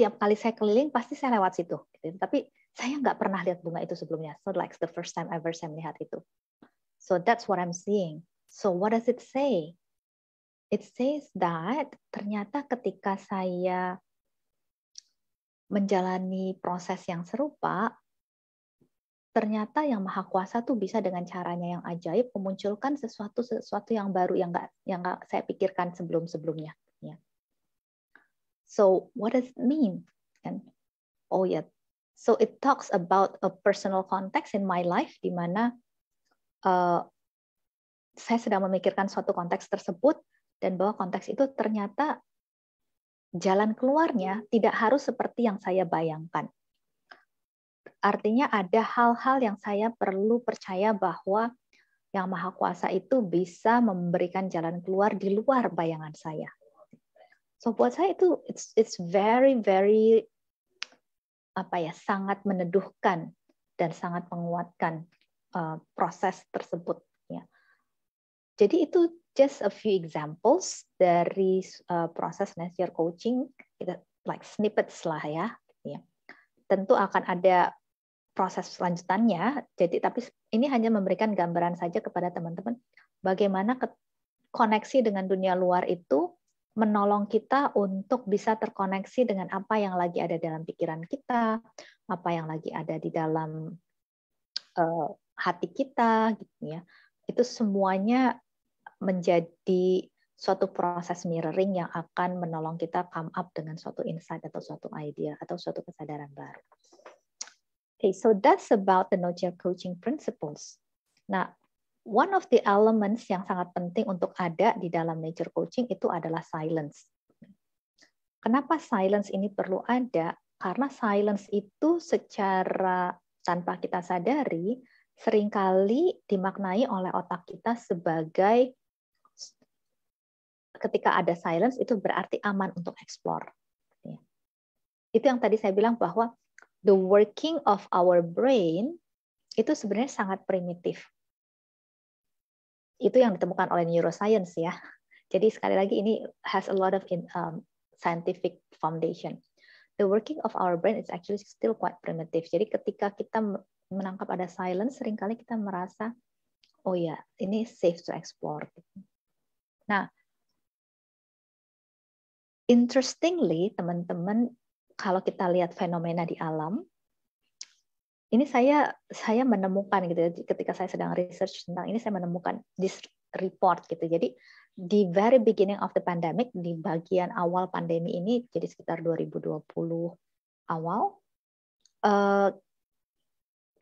tiap kali saya keliling pasti saya lewat situ. Gitu ya. Tapi saya nggak pernah lihat bunga itu sebelumnya. So like the first time ever saya melihat itu. So that's what I'm seeing. So what does it say? It says that ternyata ketika saya menjalani proses yang serupa, ternyata yang maha kuasa tuh bisa dengan caranya yang ajaib memunculkan sesuatu sesuatu yang baru yang nggak yang nggak saya pikirkan sebelum sebelumnya. Ya. So what does it mean? And oh ya, yeah. so it talks about a personal context in my life di mana uh, saya sedang memikirkan suatu konteks tersebut dan bahwa konteks itu ternyata jalan keluarnya tidak harus seperti yang saya bayangkan. Artinya ada hal-hal yang saya perlu percaya bahwa yang Maha Kuasa itu bisa memberikan jalan keluar di luar bayangan saya. So buat saya itu it's it's very very apa ya sangat meneduhkan dan sangat menguatkan uh, proses tersebut. Ya. Jadi itu just a few examples dari uh, proses nature coaching, kita like snippets lah ya. ya. Tentu akan ada proses selanjutannya. Jadi tapi ini hanya memberikan gambaran saja kepada teman-teman bagaimana ke, koneksi dengan dunia luar itu menolong kita untuk bisa terkoneksi dengan apa yang lagi ada dalam pikiran kita, apa yang lagi ada di dalam uh, hati kita gitu ya. Itu semuanya menjadi suatu proses mirroring yang akan menolong kita come up dengan suatu insight atau suatu idea atau suatu kesadaran baru. Okay, so that's about the no chair coaching principles. Nah, one of the elements yang sangat penting untuk ada di dalam nature coaching itu adalah silence. Kenapa silence ini perlu ada? Karena silence itu secara tanpa kita sadari seringkali dimaknai oleh otak kita sebagai ketika ada silence itu berarti aman untuk explore. Iya. Itu yang tadi saya bilang bahwa the working of our brain itu sebenarnya sangat primitif. Itu yang ditemukan oleh neuroscience ya. Jadi sekali lagi ini has a lot of in, um, scientific foundation. The working of our brain is actually still quite primitive. Jadi ketika kita menangkap ada silence, seringkali kita merasa, oh ya, ini safe to explore. Nah, Interestingly, teman-teman, kalau kita lihat fenomena di alam, ini saya saya menemukan gitu ya, ketika saya sedang research tentang ini saya menemukan this report gitu. Jadi di very beginning of the pandemic di bagian awal pandemi ini jadi sekitar 2020 awal eh,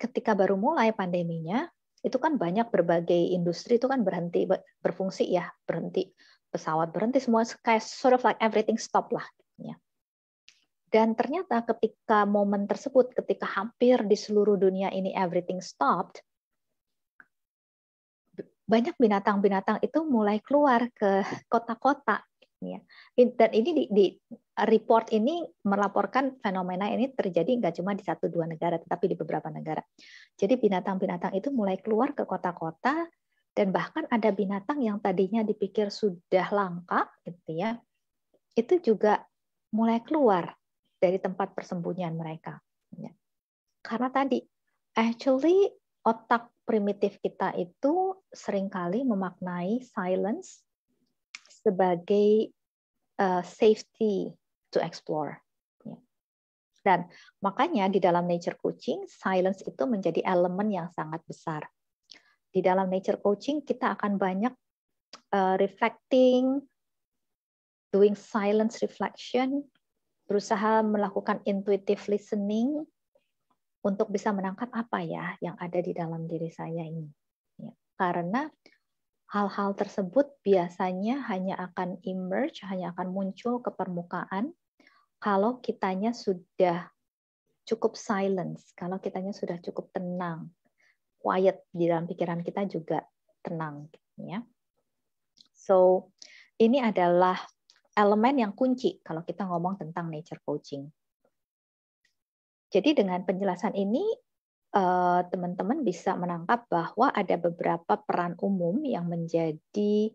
ketika baru mulai pandeminya itu kan banyak berbagai industri itu kan berhenti berfungsi ya berhenti pesawat berhenti semua kayak sort of like everything stop lah ya. Dan ternyata ketika momen tersebut ketika hampir di seluruh dunia ini everything stopped banyak binatang-binatang itu mulai keluar ke kota-kota ya. Dan ini di, di report ini melaporkan fenomena ini terjadi nggak cuma di satu dua negara, tetapi di beberapa negara. Jadi binatang-binatang itu mulai keluar ke kota-kota dan bahkan ada binatang yang tadinya dipikir sudah langka gitu ya itu juga mulai keluar dari tempat persembunyian mereka ya. karena tadi actually otak primitif kita itu seringkali memaknai silence sebagai uh, safety to explore ya. dan makanya di dalam nature coaching silence itu menjadi elemen yang sangat besar di dalam nature coaching kita akan banyak uh, reflecting, doing silence reflection, berusaha melakukan intuitive listening untuk bisa menangkap apa ya yang ada di dalam diri saya ini. Ya, karena hal-hal tersebut biasanya hanya akan emerge, hanya akan muncul ke permukaan kalau kitanya sudah cukup silence, kalau kitanya sudah cukup tenang, quiet di dalam pikiran kita juga tenang ya. So, ini adalah elemen yang kunci kalau kita ngomong tentang nature coaching. Jadi dengan penjelasan ini eh, teman-teman bisa menangkap bahwa ada beberapa peran umum yang menjadi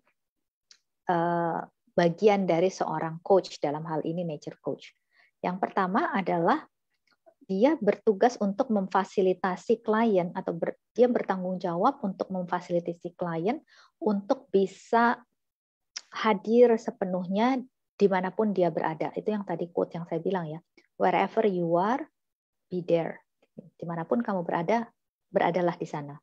eh, bagian dari seorang coach dalam hal ini nature coach. Yang pertama adalah dia bertugas untuk memfasilitasi klien atau ber, dia bertanggung jawab untuk memfasilitasi klien untuk bisa hadir sepenuhnya dimanapun dia berada. Itu yang tadi quote yang saya bilang ya. Wherever you are, be there. Dimanapun kamu berada, beradalah di sana.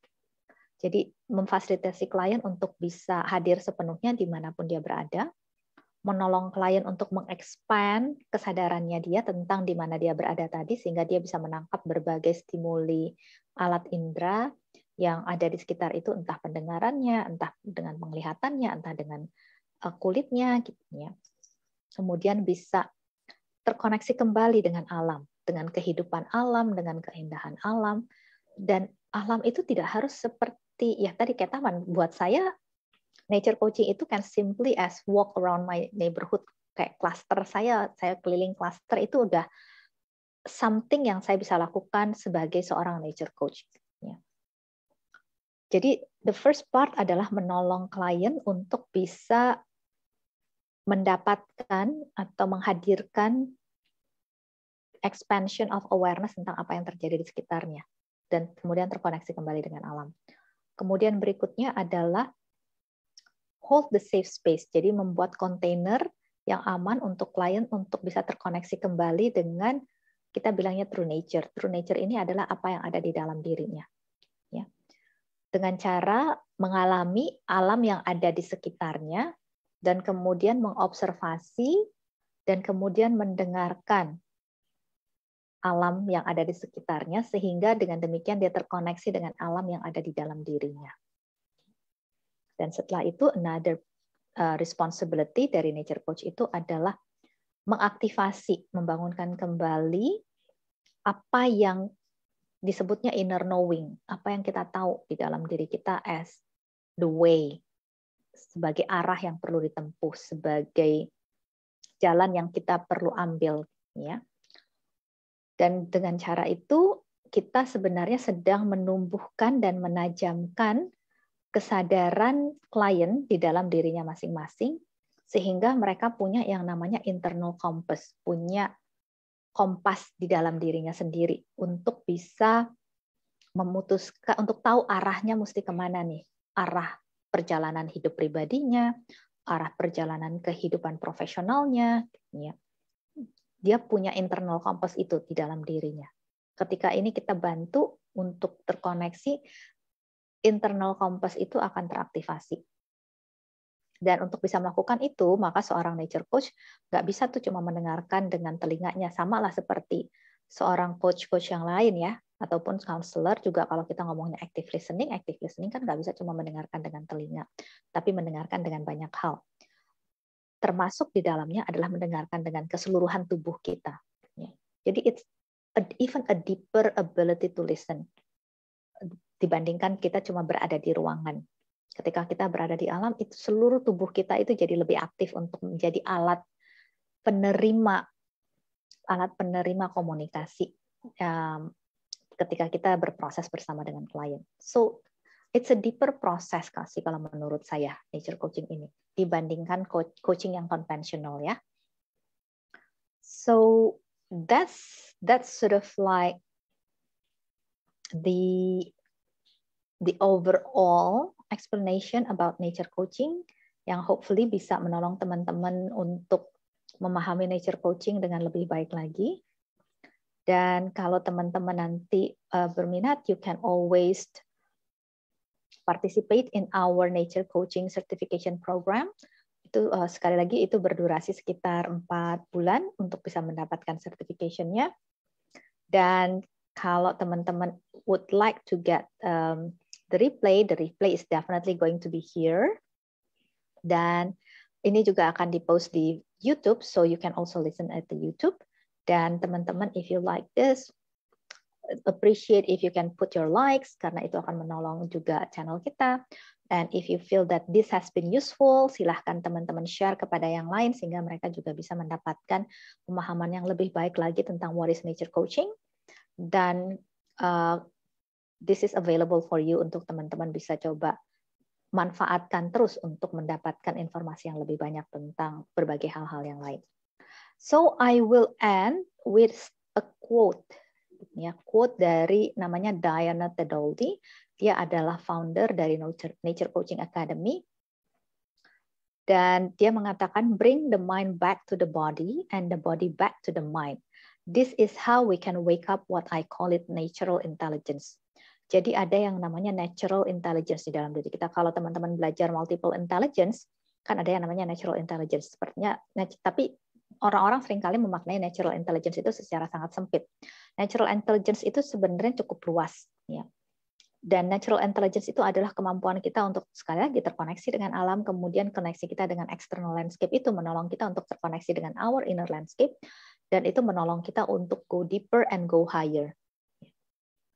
Jadi memfasilitasi klien untuk bisa hadir sepenuhnya dimanapun dia berada, menolong klien untuk mengekspand kesadarannya dia tentang di mana dia berada tadi sehingga dia bisa menangkap berbagai stimuli alat indera yang ada di sekitar itu entah pendengarannya, entah dengan penglihatannya, entah dengan eh, kulitnya gitu ya. Kemudian bisa terkoneksi kembali dengan alam, dengan kehidupan alam, dengan keindahan alam dan alam itu tidak harus seperti ya tadi kayak taman buat saya nature coaching itu kan simply as walk around my neighborhood kayak cluster saya saya keliling cluster itu udah something yang saya bisa lakukan sebagai seorang nature coach. Ya. Jadi the first part adalah menolong klien untuk bisa mendapatkan atau menghadirkan expansion of awareness tentang apa yang terjadi di sekitarnya dan kemudian terkoneksi kembali dengan alam. Kemudian berikutnya adalah hold the safe space, jadi membuat kontainer yang aman untuk klien untuk bisa terkoneksi kembali dengan kita bilangnya true nature. True nature ini adalah apa yang ada di dalam dirinya. Ya. Dengan cara mengalami alam yang ada di sekitarnya dan kemudian mengobservasi dan kemudian mendengarkan alam yang ada di sekitarnya sehingga dengan demikian dia terkoneksi dengan alam yang ada di dalam dirinya. Dan setelah itu another uh, responsibility dari nature coach itu adalah mengaktifasi, membangunkan kembali apa yang disebutnya inner knowing, apa yang kita tahu di dalam diri kita as the way sebagai arah yang perlu ditempuh, sebagai jalan yang kita perlu ambil ya. Dan dengan cara itu kita sebenarnya sedang menumbuhkan dan menajamkan kesadaran klien di dalam dirinya masing-masing sehingga mereka punya yang namanya internal compass, punya kompas di dalam dirinya sendiri untuk bisa memutuskan untuk tahu arahnya mesti kemana nih arah perjalanan hidup pribadinya arah perjalanan kehidupan profesionalnya ya. dia punya internal compass itu di dalam dirinya ketika ini kita bantu untuk terkoneksi internal kompas itu akan teraktivasi. Dan untuk bisa melakukan itu, maka seorang nature coach nggak bisa tuh cuma mendengarkan dengan telinganya. Sama lah seperti seorang coach-coach yang lain ya, ataupun counselor juga kalau kita ngomongnya active listening, active listening kan nggak bisa cuma mendengarkan dengan telinga, tapi mendengarkan dengan banyak hal. Termasuk di dalamnya adalah mendengarkan dengan keseluruhan tubuh kita. Jadi it's even a deeper ability to listen dibandingkan kita cuma berada di ruangan. Ketika kita berada di alam, itu seluruh tubuh kita itu jadi lebih aktif untuk menjadi alat penerima alat penerima komunikasi um, ketika kita berproses bersama dengan klien. So it's a deeper process sih kalau menurut saya nature coaching ini dibandingkan coaching yang konvensional ya. So that's that's sort of like the the overall explanation about nature coaching yang hopefully bisa menolong teman-teman untuk memahami nature coaching dengan lebih baik lagi. Dan kalau teman-teman nanti uh, berminat, you can always participate in our nature coaching certification program. Itu uh, sekali lagi itu berdurasi sekitar empat bulan untuk bisa mendapatkan sertifikasinya Dan kalau teman-teman would like to get um, the replay, the replay is definitely going to be here. Dan ini juga akan dipost di YouTube, so you can also listen at the YouTube. Dan teman-teman, if you like this, appreciate if you can put your likes, karena itu akan menolong juga channel kita. And if you feel that this has been useful, silahkan teman-teman share kepada yang lain, sehingga mereka juga bisa mendapatkan pemahaman yang lebih baik lagi tentang what is nature coaching. Dan uh, this is available for you untuk teman-teman bisa coba manfaatkan terus untuk mendapatkan informasi yang lebih banyak tentang berbagai hal-hal yang lain. So I will end with a quote. Ya, quote dari namanya Diana Tedoldi. Dia adalah founder dari Nature Coaching Academy. Dan dia mengatakan, bring the mind back to the body and the body back to the mind. This is how we can wake up what I call it natural intelligence. Jadi ada yang namanya natural intelligence di dalam diri kita. Kalau teman-teman belajar multiple intelligence, kan ada yang namanya natural intelligence. Sepertinya, tapi orang-orang seringkali memaknai natural intelligence itu secara sangat sempit. Natural intelligence itu sebenarnya cukup luas, ya. Dan natural intelligence itu adalah kemampuan kita untuk sekali lagi terkoneksi dengan alam, kemudian koneksi kita dengan external landscape itu menolong kita untuk terkoneksi dengan our inner landscape, dan itu menolong kita untuk go deeper and go higher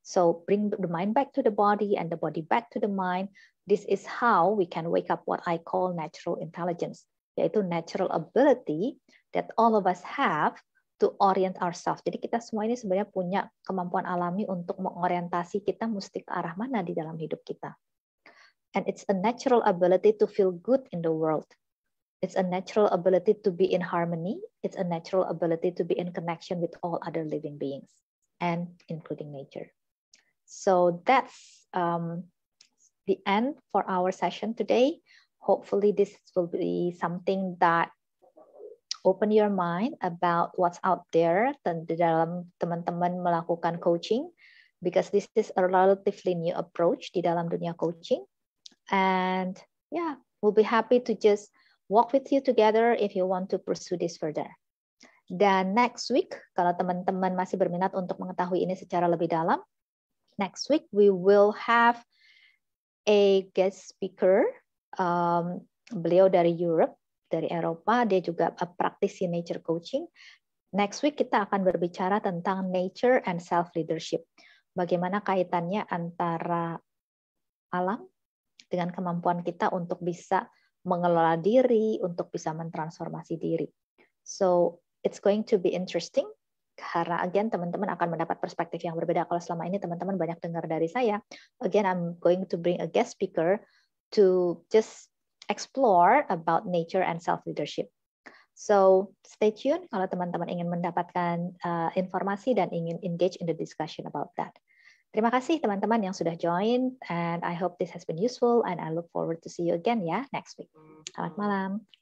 So bring the mind back to the body and the body back to the mind. This is how we can wake up what I call natural intelligence, yaitu natural ability that all of us have to orient ourselves. Jadi kita semua ini sebenarnya punya kemampuan alami untuk mengorientasi kita mesti ke arah mana di dalam hidup kita. And it's a natural ability to feel good in the world. It's a natural ability to be in harmony. It's a natural ability to be in connection with all other living beings and including nature. So that's um, the end for our session today. Hopefully this will be something that open your mind about what's out there di dalam teman-teman melakukan coaching because this is a relatively new approach di dalam dunia coaching. And yeah, we'll be happy to just walk with you together if you want to pursue this further. Dan next week, kalau teman-teman masih berminat untuk mengetahui ini secara lebih dalam, next week we will have a guest speaker. Um, beliau dari Europe, dari Eropa, dia juga praktisi nature coaching. Next week kita akan berbicara tentang nature and self leadership. Bagaimana kaitannya antara alam dengan kemampuan kita untuk bisa mengelola diri, untuk bisa mentransformasi diri. So it's going to be interesting karena again teman-teman akan mendapat perspektif yang berbeda kalau selama ini teman-teman banyak dengar dari saya again I'm going to bring a guest speaker to just explore about nature and self leadership so stay tuned kalau teman-teman ingin mendapatkan uh, informasi dan ingin engage in the discussion about that Terima kasih teman-teman yang sudah join and I hope this has been useful and I look forward to see you again ya yeah, next week. Selamat malam.